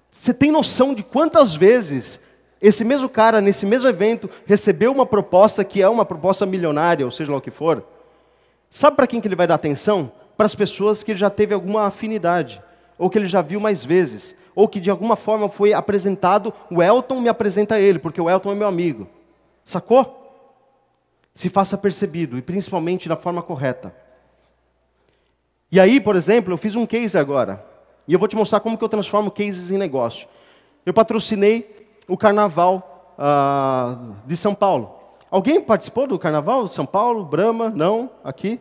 você tem noção de quantas vezes esse mesmo cara, nesse mesmo evento, recebeu uma proposta que é uma proposta milionária, ou seja lá o que for? Sabe para quem que ele vai dar atenção? Para as pessoas que ele já teve alguma afinidade ou que ele já viu mais vezes, ou que de alguma forma foi apresentado, o Elton me apresenta ele, porque o Elton é meu amigo. Sacou? Se faça percebido, e principalmente da forma correta. E aí, por exemplo, eu fiz um case agora, e eu vou te mostrar como que eu transformo cases em negócio. Eu patrocinei o carnaval uh, de São Paulo. Alguém participou do carnaval de São Paulo? Brahma? Não? Aqui?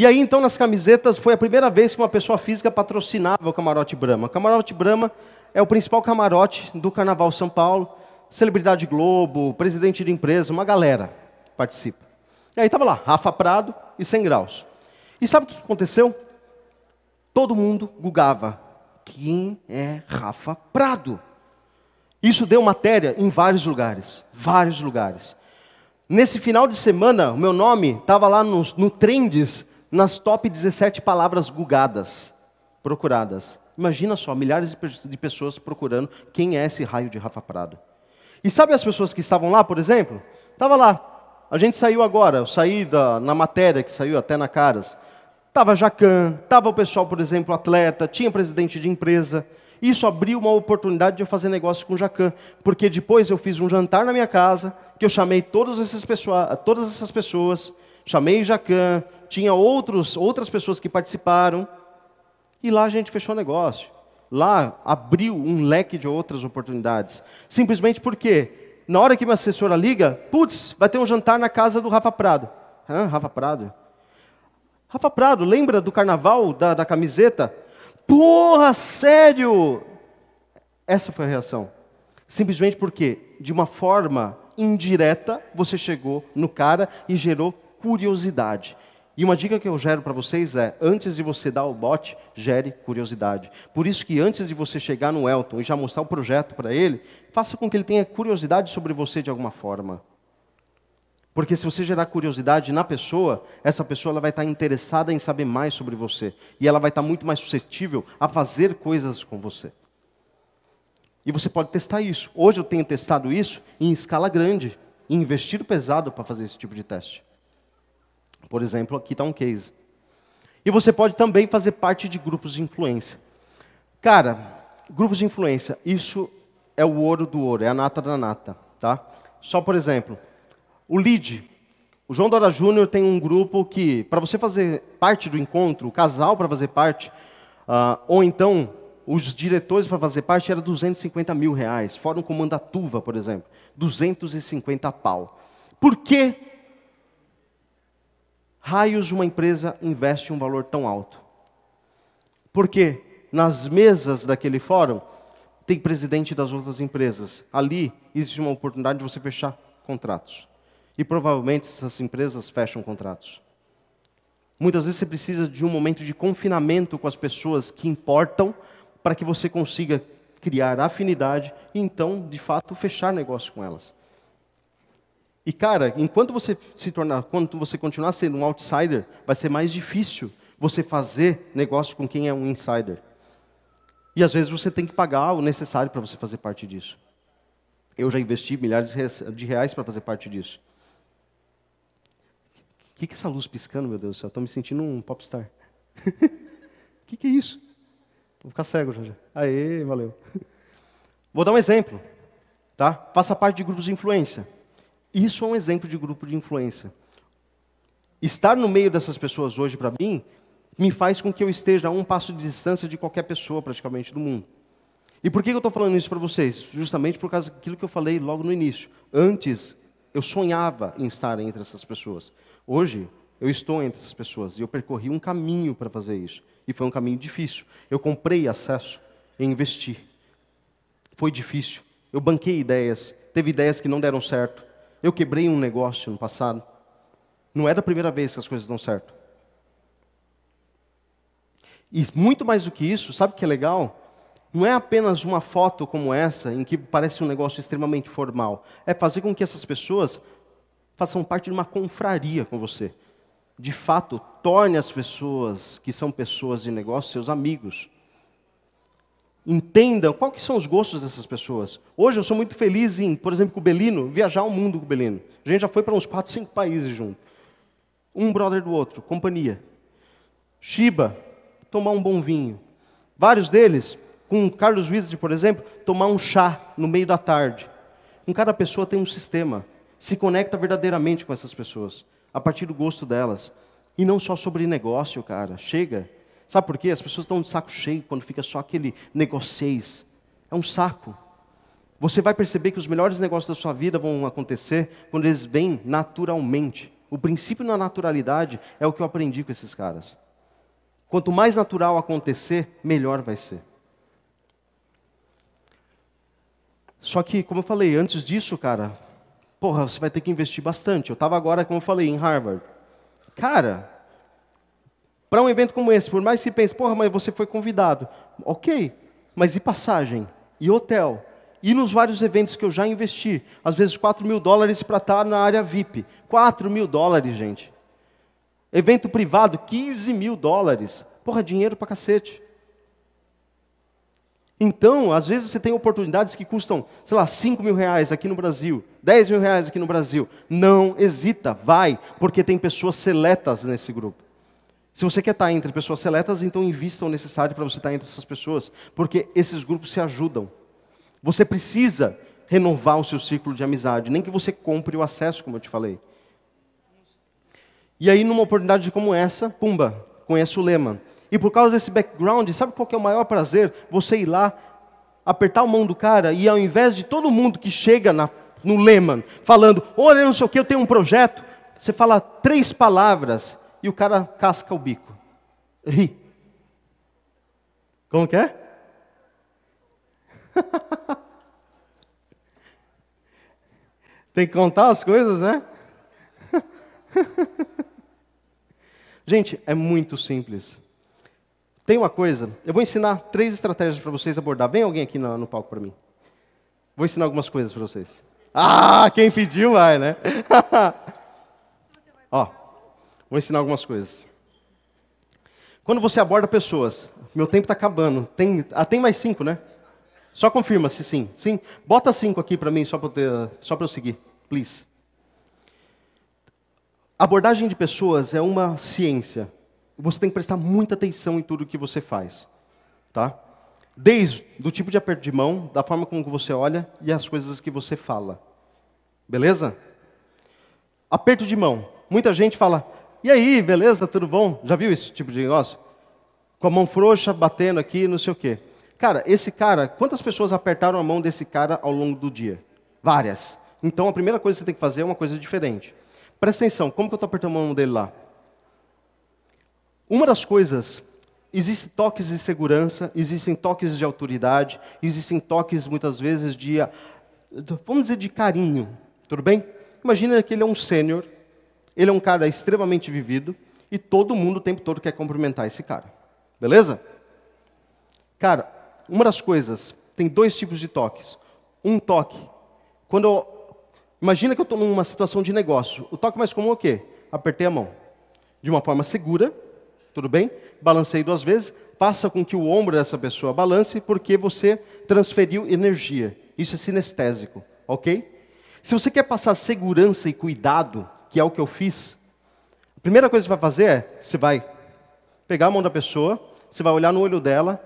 E aí, então, nas camisetas, foi a primeira vez que uma pessoa física patrocinava o Camarote Brahma. O Camarote Brahma é o principal camarote do Carnaval São Paulo. Celebridade Globo, presidente de empresa, uma galera participa. E aí estava lá, Rafa Prado e 100 graus. E sabe o que aconteceu? Todo mundo gugava. Quem é Rafa Prado? Isso deu matéria em vários lugares, vários lugares. Nesse final de semana, o meu nome estava lá no, no Trendes nas top 17 palavras gugadas, procuradas. Imagina só, milhares de pessoas procurando quem é esse raio de Rafa Prado. E sabe as pessoas que estavam lá, por exemplo? Tava lá. A gente saiu agora, eu saí da, na matéria que saiu até na Caras. Estava Jacan, estava o pessoal, por exemplo, atleta, tinha presidente de empresa. Isso abriu uma oportunidade de eu fazer negócio com o Jacan, porque depois eu fiz um jantar na minha casa, que eu chamei todos esses pessoa, todas essas pessoas, chamei Jacan, tinha outros, outras pessoas que participaram, e lá a gente fechou o negócio. Lá abriu um leque de outras oportunidades. Simplesmente porque, na hora que minha assessora liga, putz, vai ter um jantar na casa do Rafa Prado. Hã, Rafa Prado? Rafa Prado, lembra do carnaval, da, da camiseta? Porra, sério! Essa foi a reação. Simplesmente porque, de uma forma indireta, você chegou no cara e gerou curiosidade. E uma dica que eu gero para vocês é: antes de você dar o bote, gere curiosidade. Por isso que antes de você chegar no Elton e já mostrar o projeto para ele, faça com que ele tenha curiosidade sobre você de alguma forma. Porque se você gerar curiosidade na pessoa, essa pessoa ela vai estar tá interessada em saber mais sobre você. E ela vai estar tá muito mais suscetível a fazer coisas com você. E você pode testar isso. Hoje eu tenho testado isso em escala grande, em pesado para fazer esse tipo de teste. Por exemplo, aqui está um case. E você pode também fazer parte de grupos de influência. Cara, grupos de influência, isso é o ouro do ouro, é a nata da nata, tá? Só por exemplo, o lead. O João Dora Júnior tem um grupo que, para você fazer parte do encontro, o casal para fazer parte, uh, ou então os diretores para fazer parte, era 250 mil reais. Fórum Comandatuva, por exemplo, 250 pau. Por que raios uma empresa investe um valor tão alto? Porque nas mesas daquele fórum tem presidente das outras empresas. Ali existe uma oportunidade de você fechar contratos. E provavelmente essas empresas fecham contratos. Muitas vezes você precisa de um momento de confinamento com as pessoas que importam para que você consiga criar afinidade e então, de fato, fechar negócio com elas. E cara, enquanto você se tornar, quando você continuar sendo um outsider, vai ser mais difícil você fazer negócio com quem é um insider. E às vezes você tem que pagar o necessário para você fazer parte disso. Eu já investi milhares de reais para fazer parte disso. O que, que é essa luz piscando, meu Deus do céu? Estou me sentindo um popstar. O que, que é isso? Vou ficar cego já. já. Aê, valeu. Vou dar um exemplo. Tá? Faça parte de grupos de influência. Isso é um exemplo de grupo de influência. Estar no meio dessas pessoas hoje, para mim, me faz com que eu esteja a um passo de distância de qualquer pessoa, praticamente, do mundo. E por que eu estou falando isso para vocês? Justamente por causa daquilo que eu falei logo no início. Antes, eu sonhava em estar entre essas pessoas. Hoje, eu estou entre essas pessoas e eu percorri um caminho para fazer isso. E foi um caminho difícil. Eu comprei acesso e investi. Foi difícil. Eu banquei ideias. Teve ideias que não deram certo. Eu quebrei um negócio no passado. Não é da primeira vez que as coisas dão certo. E muito mais do que isso, sabe o que é legal? Não é apenas uma foto como essa, em que parece um negócio extremamente formal. É fazer com que essas pessoas façam parte de uma confraria com você. De fato, torne as pessoas que são pessoas de negócio seus amigos entendam quais que são os gostos dessas pessoas. Hoje eu sou muito feliz em, por exemplo, com o Belino, viajar o mundo com o Belino. A gente já foi para uns 4, 5 países junto. Um brother do outro, companhia. Shiba, tomar um bom vinho. Vários deles, com o Carlos Wizard, por exemplo, tomar um chá no meio da tarde. Com cada pessoa tem um sistema. Se conecta verdadeiramente com essas pessoas, a partir do gosto delas. E não só sobre negócio, cara. Chega. Sabe por quê? As pessoas estão de saco cheio quando fica só aquele negocês. É um saco. Você vai perceber que os melhores negócios da sua vida vão acontecer quando eles vêm naturalmente. O princípio da naturalidade é o que eu aprendi com esses caras. Quanto mais natural acontecer, melhor vai ser. Só que, como eu falei, antes disso, cara, porra, você vai ter que investir bastante. Eu estava agora, como eu falei, em Harvard. Cara, para um evento como esse, por mais que pense, porra, mas você foi convidado. Ok, mas e passagem? E hotel? E nos vários eventos que eu já investi? Às vezes 4 mil dólares para estar tá na área VIP. 4 mil dólares, gente. Evento privado, 15 mil dólares. Porra, dinheiro para cacete. Então, às vezes você tem oportunidades que custam, sei lá, 5 mil reais aqui no Brasil, 10 mil reais aqui no Brasil. Não hesita, vai, porque tem pessoas seletas nesse grupo. Se você quer estar entre pessoas seletas, então invista o necessário para você estar entre essas pessoas, porque esses grupos se ajudam. Você precisa renovar o seu círculo de amizade, nem que você compre o acesso, como eu te falei. E aí, numa oportunidade como essa, pumba, conheço o Lema. E por causa desse background, sabe qual é o maior prazer? Você ir lá, apertar a mão do cara e ao invés de todo mundo que chega na, no Lehman falando, olha, não sei o que, eu tenho um projeto, você fala três palavras e o cara casca o bico. Como que é? Tem que contar as coisas, né? Gente, é muito simples. Tem uma coisa, eu vou ensinar três estratégias para vocês abordar. Vem alguém aqui no, no palco para mim. Vou ensinar algumas coisas para vocês. Ah, quem pediu vai, né? Ó, Vou ensinar algumas coisas. Quando você aborda pessoas, meu tempo está acabando. Tem, ah, tem mais cinco, né? Só confirma se sim. Sim? Bota cinco aqui para mim, só para eu, eu seguir. Please. Abordagem de pessoas é uma ciência. Você tem que prestar muita atenção em tudo que você faz. Tá? Desde do tipo de aperto de mão, da forma como você olha e as coisas que você fala. Beleza? Aperto de mão. Muita gente fala, e aí, beleza? Tudo bom? Já viu esse tipo de negócio? Com a mão frouxa, batendo aqui, não sei o quê. Cara, esse cara, quantas pessoas apertaram a mão desse cara ao longo do dia? Várias. Então a primeira coisa que você tem que fazer é uma coisa diferente. Presta atenção, como que eu estou apertando a mão dele lá? Uma das coisas, existem toques de segurança, existem toques de autoridade, existem toques muitas vezes de, vamos dizer, de carinho, tudo bem? Imagina que ele é um sênior, ele é um cara extremamente vivido e todo mundo o tempo todo quer cumprimentar esse cara. Beleza? Cara, uma das coisas, tem dois tipos de toques. Um toque, quando eu, imagina que eu estou numa situação de negócio. O toque mais comum é o quê? Apertei a mão. De uma forma segura, tudo bem? Balancei duas vezes, passa com que o ombro dessa pessoa balance, porque você transferiu energia. Isso é sinestésico, ok? Se você quer passar segurança e cuidado, que é o que eu fiz, a primeira coisa que você vai fazer é: você vai pegar a mão da pessoa, você vai olhar no olho dela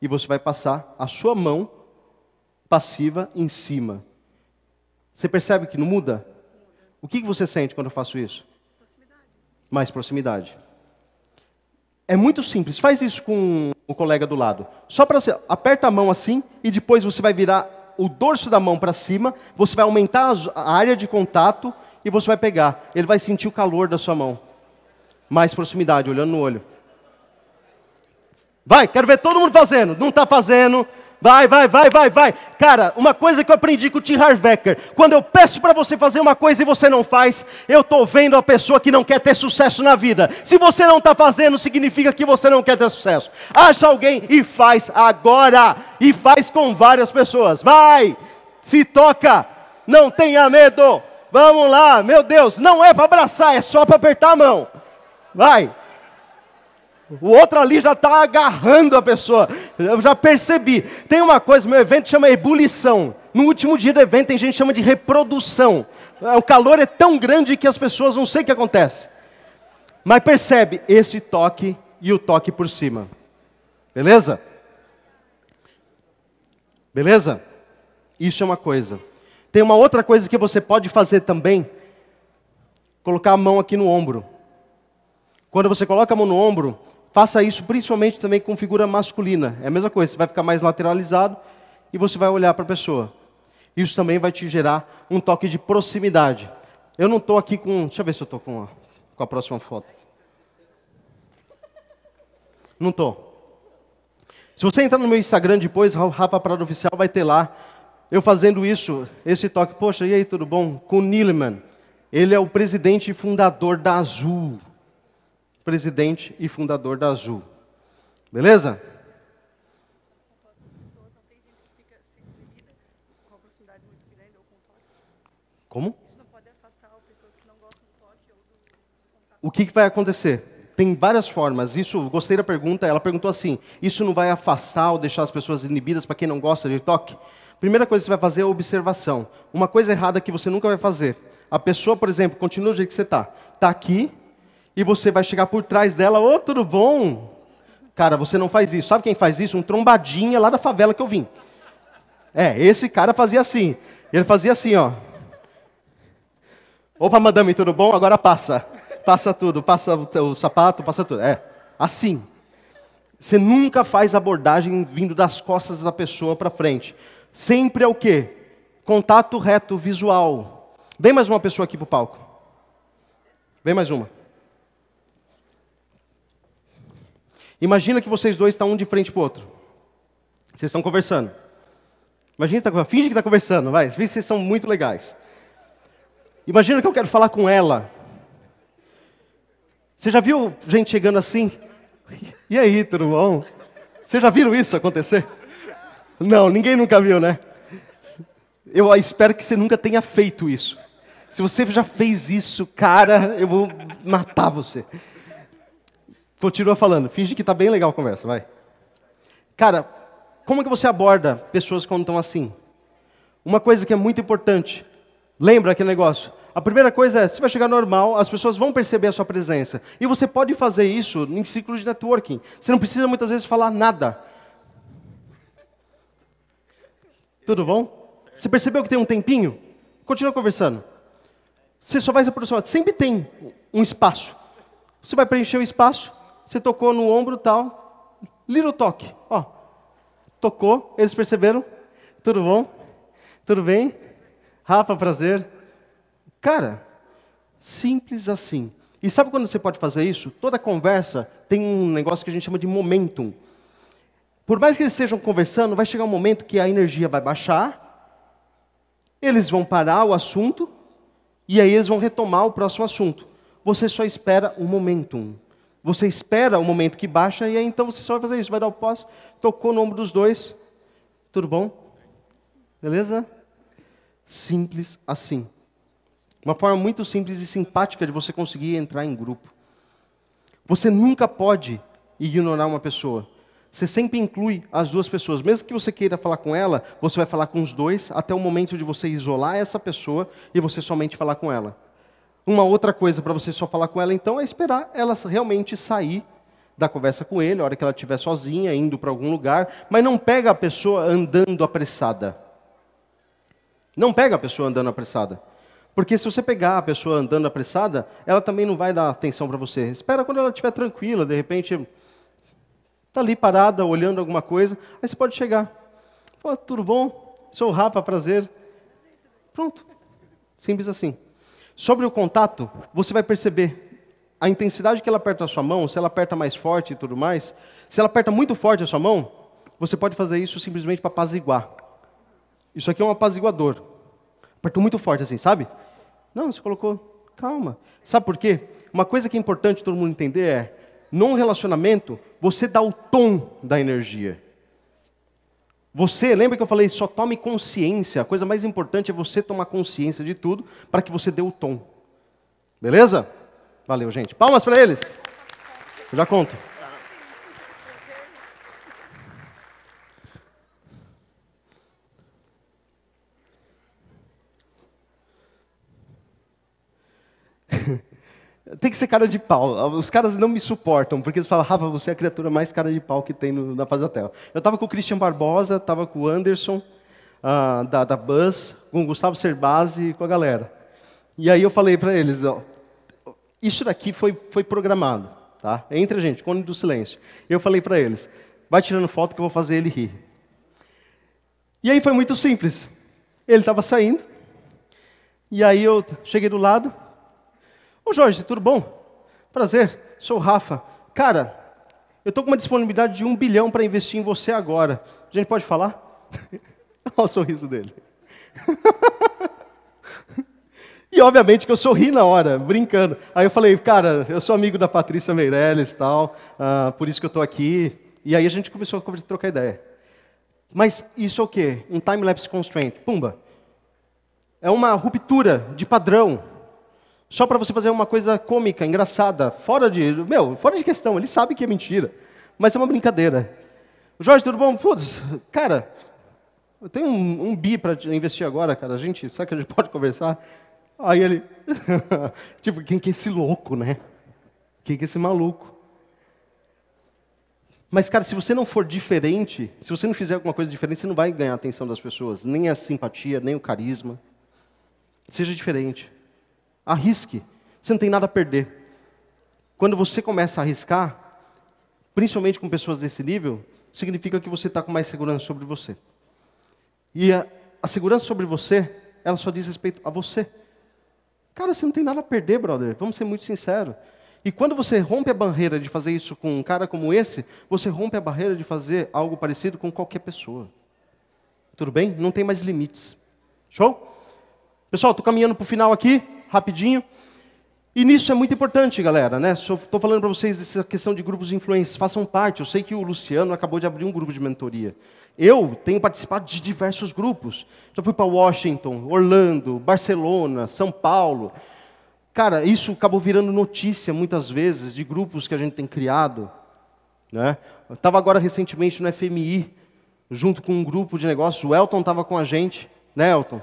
e você vai passar a sua mão passiva em cima. Você percebe que não muda? O que você sente quando eu faço isso? Proximidade. Mais proximidade. É muito simples. Faz isso com o colega do lado. Só para você aperta a mão assim e depois você vai virar o dorso da mão para cima, você vai aumentar a área de contato e você vai pegar. Ele vai sentir o calor da sua mão. Mais proximidade, olhando no olho. Vai, quero ver todo mundo fazendo. Não está fazendo. Vai, vai, vai, vai, vai. Cara, uma coisa que eu aprendi com o Tim Harvecker, quando eu peço para você fazer uma coisa e você não faz, eu estou vendo a pessoa que não quer ter sucesso na vida. Se você não está fazendo, significa que você não quer ter sucesso. Acha alguém e faz agora. E faz com várias pessoas. Vai, se toca, não tenha medo. Vamos lá, meu Deus, não é para abraçar, é só para apertar a mão. Vai. O outro ali já está agarrando a pessoa. Eu já percebi. Tem uma coisa, meu evento chama ebulição. No último dia do evento tem gente que chama de reprodução. É, o calor é tão grande que as pessoas não sei o que acontece. Mas percebe esse toque e o toque por cima. Beleza? Beleza? Isso é uma coisa. Tem uma outra coisa que você pode fazer também: colocar a mão aqui no ombro. Quando você coloca a mão no ombro, faça isso principalmente também com figura masculina. É a mesma coisa, você vai ficar mais lateralizado e você vai olhar para a pessoa. Isso também vai te gerar um toque de proximidade. Eu não estou aqui com. Deixa eu ver se eu estou com, a... com a próxima foto. Não estou. Se você entrar no meu Instagram depois, Rafa Prado Oficial vai ter lá eu fazendo isso, esse toque, poxa, e aí, tudo bom? Com o Niliman. Ele é o presidente e fundador da Azul. Presidente e fundador da Azul. Beleza? Como? O que, que vai acontecer? tem várias formas. Isso, gostei da pergunta. Ela perguntou assim: isso não vai afastar ou deixar as pessoas inibidas para quem não gosta de toque? Primeira coisa que você vai fazer é observação. Uma coisa errada que você nunca vai fazer. A pessoa, por exemplo, continua do jeito que você está. Está aqui e você vai chegar por trás dela, ô, oh, tudo bom? Cara, você não faz isso. Sabe quem faz isso? Um trombadinha lá da favela que eu vim. É, esse cara fazia assim. Ele fazia assim, ó. Opa, madame, tudo bom? Agora passa. Passa tudo, passa o sapato, passa tudo. É, assim. Você nunca faz abordagem vindo das costas da pessoa para frente. Sempre é o quê? Contato reto, visual. Vem mais uma pessoa aqui para o palco. Vem mais uma. Imagina que vocês dois estão um de frente para o outro. Vocês estão conversando. Imagina que está finge que está conversando, vai. Finge vocês são muito legais. Imagina que eu quero falar com ela. Você já viu gente chegando assim? E aí, tudo bom? Vocês já viram isso acontecer? Não, ninguém nunca viu, né? Eu ah, espero que você nunca tenha feito isso. Se você já fez isso, cara, eu vou matar você. Continua falando. Finge que tá bem legal a conversa, vai. Cara, como é que você aborda pessoas quando estão assim? Uma coisa que é muito importante. Lembra aquele negócio? A primeira coisa é, você vai chegar normal, as pessoas vão perceber a sua presença. E você pode fazer isso em ciclos de networking. Você não precisa muitas vezes falar nada. Tudo bom? Você percebeu que tem um tempinho? Continua conversando. Você só vai se aproximar. Sempre tem um espaço. Você vai preencher o espaço. Você tocou no ombro tal. Little toque. Ó. Tocou. Eles perceberam. Tudo bom? Tudo bem? Rafa, prazer. Cara, simples assim. E sabe quando você pode fazer isso? Toda conversa tem um negócio que a gente chama de momentum. Por mais que eles estejam conversando, vai chegar um momento que a energia vai baixar, eles vão parar o assunto, e aí eles vão retomar o próximo assunto. Você só espera o momentum. Você espera o momento que baixa, e aí então você só vai fazer isso, vai dar o passo, tocou no ombro dos dois, tudo bom? Beleza? Simples assim. Uma forma muito simples e simpática de você conseguir entrar em grupo. Você nunca pode ignorar uma pessoa. Você sempre inclui as duas pessoas. Mesmo que você queira falar com ela, você vai falar com os dois até o momento de você isolar essa pessoa e você somente falar com ela. Uma outra coisa para você só falar com ela, então, é esperar ela realmente sair da conversa com ele, a hora que ela estiver sozinha, indo para algum lugar, mas não pega a pessoa andando apressada. Não pega a pessoa andando apressada. Porque se você pegar a pessoa andando apressada, ela também não vai dar atenção para você. Espera quando ela estiver tranquila, de repente Está ali parada, olhando alguma coisa. Aí você pode chegar. Fala, tudo bom? Sou o Rafa, prazer. Pronto. Simples assim. Sobre o contato, você vai perceber a intensidade que ela aperta a sua mão, se ela aperta mais forte e tudo mais. Se ela aperta muito forte a sua mão, você pode fazer isso simplesmente para apaziguar. Isso aqui é um apaziguador. Apertou muito forte assim, sabe? Não, você colocou. Calma. Sabe por quê? Uma coisa que é importante todo mundo entender é num relacionamento, você dá o tom da energia. Você, lembra que eu falei, só tome consciência. A coisa mais importante é você tomar consciência de tudo para que você dê o tom. Beleza? Valeu, gente. Palmas para eles. Eu já conto. Tem que ser cara de pau. Os caras não me suportam, porque eles falam, Rafa, você é a criatura mais cara de pau que tem no, na fase da tela. Eu estava com o Christian Barbosa, estava com o Anderson, uh, da, da Buzz, com o Gustavo Serbasi, com a galera. E aí eu falei para eles, ó, isso daqui foi, foi programado, tá? Entre a gente, quando do silêncio. Eu falei para eles, vai tirando foto que eu vou fazer ele rir. E aí foi muito simples. Ele estava saindo, e aí eu cheguei do lado, Ô Jorge, tudo bom? Prazer, sou o Rafa. Cara, eu estou com uma disponibilidade de um bilhão para investir em você agora. A gente pode falar? Olha o sorriso dele. e obviamente que eu sorri na hora, brincando. Aí eu falei, cara, eu sou amigo da Patrícia Meirelles e tal, uh, por isso que eu estou aqui. E aí a gente começou a trocar ideia. Mas isso é o quê? Um time-lapse constraint. Pumba. É uma ruptura de padrão só para você fazer uma coisa cômica, engraçada, fora de, meu, fora de questão. Ele sabe que é mentira, mas é uma brincadeira. Jorge, tudo bom? Putz, cara, eu tenho um, um bi para investir agora, cara. A gente, sabe que a gente pode conversar? Aí ele, tipo, quem que é esse louco, né? Quem que é esse maluco? Mas, cara, se você não for diferente, se você não fizer alguma coisa diferente, você não vai ganhar a atenção das pessoas, nem a simpatia, nem o carisma. Seja diferente. Arrisque, você não tem nada a perder. Quando você começa a arriscar, principalmente com pessoas desse nível, significa que você está com mais segurança sobre você. E a, a, segurança sobre você, ela só diz respeito a você. Cara, você não tem nada a perder, brother. Vamos ser muito sinceros. E quando você rompe a barreira de fazer isso com um cara como esse, você rompe a barreira de fazer algo parecido com qualquer pessoa. Tudo bem? Não tem mais limites. Show? Pessoal, estou caminhando para o final aqui rapidinho. E nisso é muito importante, galera, né? Estou falando para vocês dessa questão de grupos de influência. Façam parte. Eu sei que o Luciano acabou de abrir um grupo de mentoria. Eu tenho participado de diversos grupos. Já fui para Washington, Orlando, Barcelona, São Paulo. Cara, isso acabou virando notícia muitas vezes de grupos que a gente tem criado. Né? Eu estava agora recentemente no FMI, junto com um grupo de negócios. O Elton estava com a gente, né, Elton?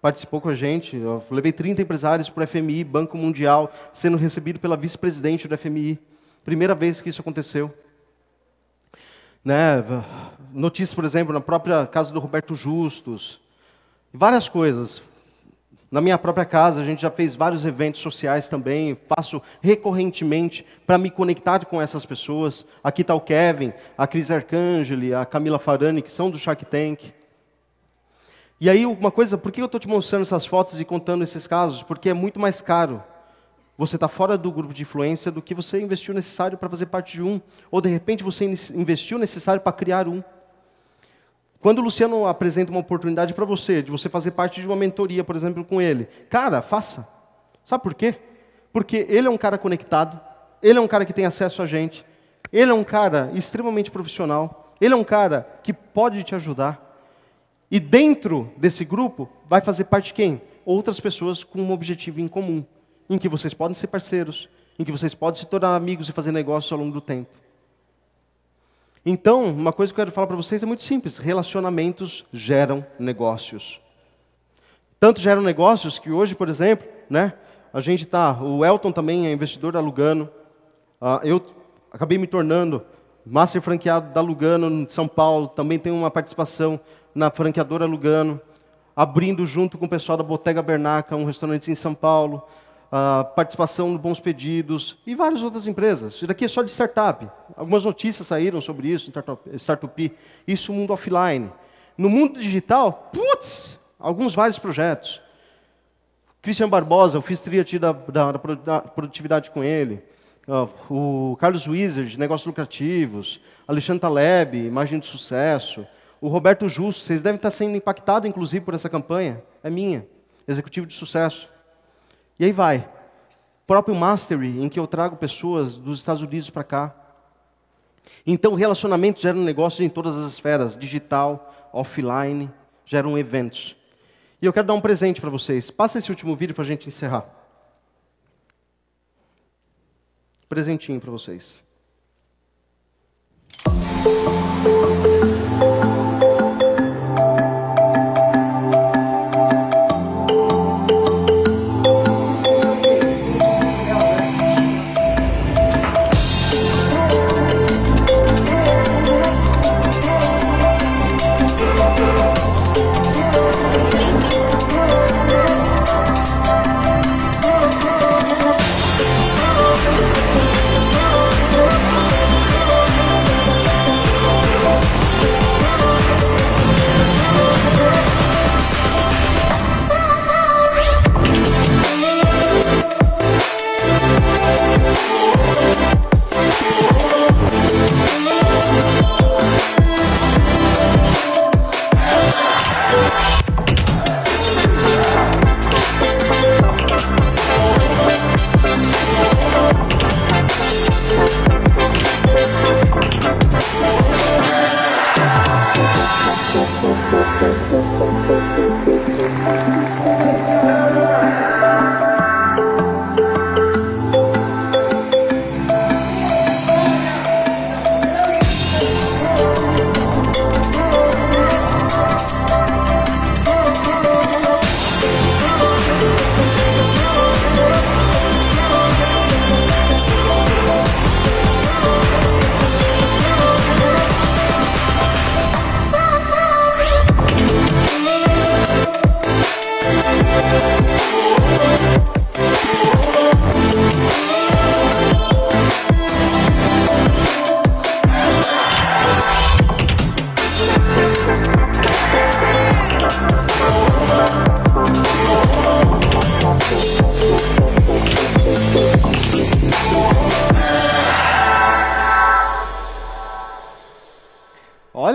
participou com a gente. Eu levei 30 empresários para o FMI, Banco Mundial, sendo recebido pela vice-presidente do FMI. Primeira vez que isso aconteceu. Né? Notícias, por exemplo, na própria casa do Roberto Justus. Várias coisas. Na minha própria casa, a gente já fez vários eventos sociais também, faço recorrentemente para me conectar com essas pessoas. Aqui está o Kevin, a Cris Arcangeli, a Camila Farani, que são do Shark Tank. E aí, uma coisa, por que eu estou te mostrando essas fotos e contando esses casos? Porque é muito mais caro. Você estar tá fora do grupo de influência do que você investiu necessário para fazer parte de um, ou de repente você investiu necessário para criar um. Quando o Luciano apresenta uma oportunidade para você, de você fazer parte de uma mentoria, por exemplo, com ele, cara, faça. Sabe por quê? Porque ele é um cara conectado, ele é um cara que tem acesso a gente, ele é um cara extremamente profissional, ele é um cara que pode te ajudar. E dentro desse grupo vai fazer parte quem? Outras pessoas com um objetivo em comum, em que vocês podem ser parceiros, em que vocês podem se tornar amigos e fazer negócios ao longo do tempo. Então, uma coisa que eu quero falar para vocês é muito simples: relacionamentos geram negócios. Tanto geram negócios que hoje, por exemplo, né, a gente tá, o Elton também é investidor da Lugano. Uh, eu acabei me tornando master franqueado da Lugano, em São Paulo, também tenho uma participação na franqueadora Lugano, abrindo junto com o pessoal da Botega Bernaca, um restaurante em São Paulo, participação no Bons Pedidos e várias outras empresas. Isso daqui é só de startup. Algumas notícias saíram sobre isso, startup, isso mundo offline. No mundo digital, putz, alguns vários projetos. Christian Barbosa, eu fiz triati da, da, da produtividade com ele. Uh, o Carlos Wizard, negócios lucrativos. Alexandre Taleb, imagem de sucesso o Roberto Justo, vocês devem estar sendo impactados, inclusive, por essa campanha, é minha, executivo de sucesso. E aí vai. O próprio Mastery, em que eu trago pessoas dos Estados Unidos para cá. Então, relacionamentos geram negócios em todas as esferas, digital, offline, geram eventos. E eu quero dar um presente para vocês. Passa esse último vídeo para a gente encerrar. Presentinho para vocês.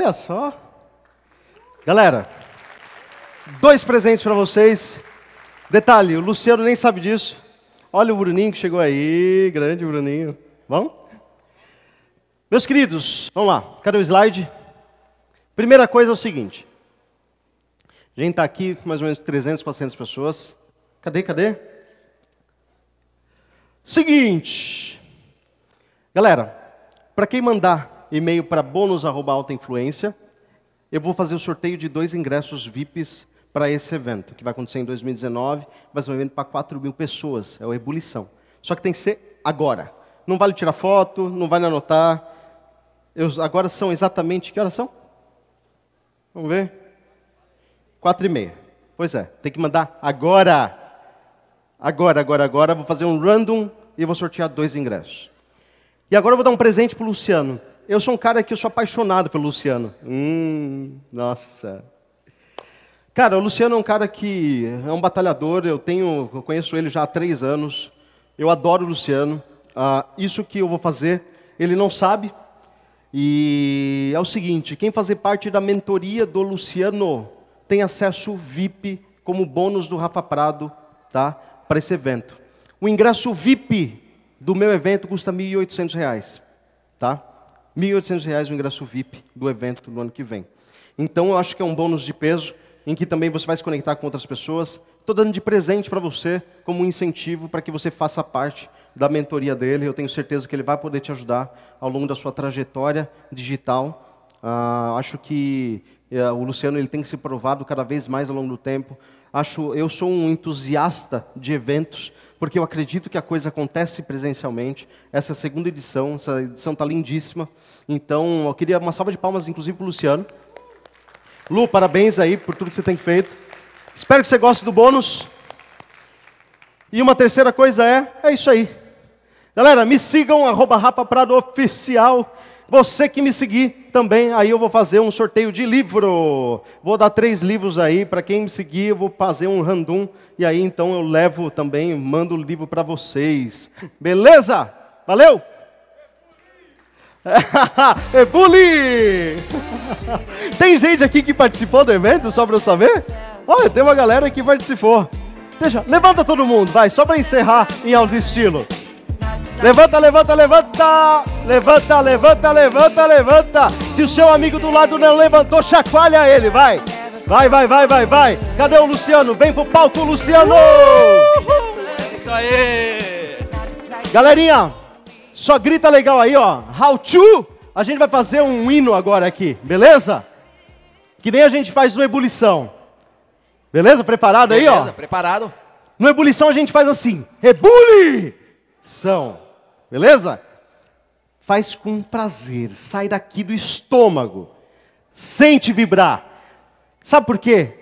Olha só. Galera, dois presentes para vocês. Detalhe, o Luciano nem sabe disso. Olha o Bruninho que chegou aí, grande Bruninho. Vamos? Meus queridos, vamos lá. Cadê o slide? Primeira coisa é o seguinte. A gente está aqui, mais ou menos 300, 400 pessoas. Cadê, cadê? Seguinte. Galera, para quem mandar e-mail para bônus.altainfluência. Eu vou fazer o sorteio de dois ingressos VIPs para esse evento, que vai acontecer em 2019. Vai ser um evento para 4 mil pessoas, é o Ebulição. Só que tem que ser agora. Não vale tirar foto, não vale anotar. Eu, agora são exatamente, que horas são? Vamos ver? Quatro e meia. Pois é, tem que mandar agora. Agora, agora, agora. Vou fazer um random e vou sortear dois ingressos. E agora eu vou dar um presente para o Luciano. Eu sou um cara que eu sou apaixonado pelo Luciano. Hum, nossa. Cara, o Luciano é um cara que é um batalhador. Eu tenho, eu conheço ele já há três anos. Eu adoro o Luciano. Ah, isso que eu vou fazer, ele não sabe. E é o seguinte: quem fazer parte da mentoria do Luciano tem acesso VIP como bônus do Rafa Prado, tá? Para esse evento. O ingresso VIP do meu evento custa R$ 1.800, tá? R$ 1.800 o ingresso VIP do evento do ano que vem. Então eu acho que é um bônus de peso em que também você vai se conectar com outras pessoas. Estou dando de presente para você como um incentivo para que você faça parte da mentoria dele. Eu tenho certeza que ele vai poder te ajudar ao longo da sua trajetória digital. Uh, acho que uh, o Luciano ele tem se provado cada vez mais ao longo do tempo. Acho, eu sou um entusiasta de eventos porque eu acredito que a coisa acontece presencialmente. Essa segunda edição, essa edição está lindíssima. Então, eu queria uma salva de palmas, inclusive, para o Luciano. Lu, parabéns aí por tudo que você tem feito. Espero que você goste do bônus. E uma terceira coisa é, é isso aí. Galera, me sigam, arroba Rapa Prado Oficial. Você que me seguir também, aí eu vou fazer um sorteio de livro. Vou dar três livros aí para quem me seguir. Eu vou fazer um random e aí então eu levo também, mando o livro para vocês. Beleza? Valeu? é bullying! tem gente aqui que participou do evento, só para eu saber? Olha, tem uma galera que participou. Deixa, levanta todo mundo, vai, só para encerrar em alto estilo. Levanta, levanta, levanta! Levanta, levanta, levanta, levanta! Se o seu amigo do lado não levantou, chacoalha ele, vai! Vai, vai, vai, vai, vai! Cadê o Luciano? Vem pro palco, Luciano! É Isso aí! Galerinha, só grita legal aí, ó! How to? A gente vai fazer um hino agora aqui, beleza? Que nem a gente faz no Ebulição. Beleza? Preparado beleza, aí, ó? Beleza, preparado. No Ebulição a gente faz assim: Ebulição! beleza? Faz com prazer, sai daqui do estômago, sente vibrar. Sabe por quê?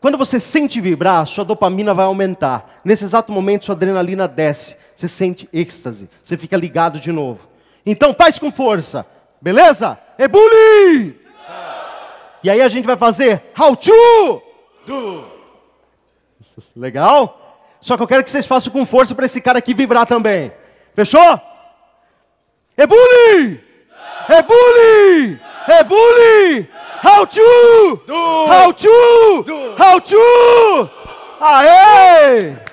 Quando você sente vibrar, sua dopamina vai aumentar. Nesse exato momento, sua adrenalina desce. Você sente êxtase. Você fica ligado de novo. Então faz com força. Beleza? Ebuli! E aí a gente vai fazer How to do. Legal? Só que eu quero que vocês façam com força para esse cara aqui vibrar também. Fechou? É bullying! É bullying! É bullying! How to! How to! How to! Aê!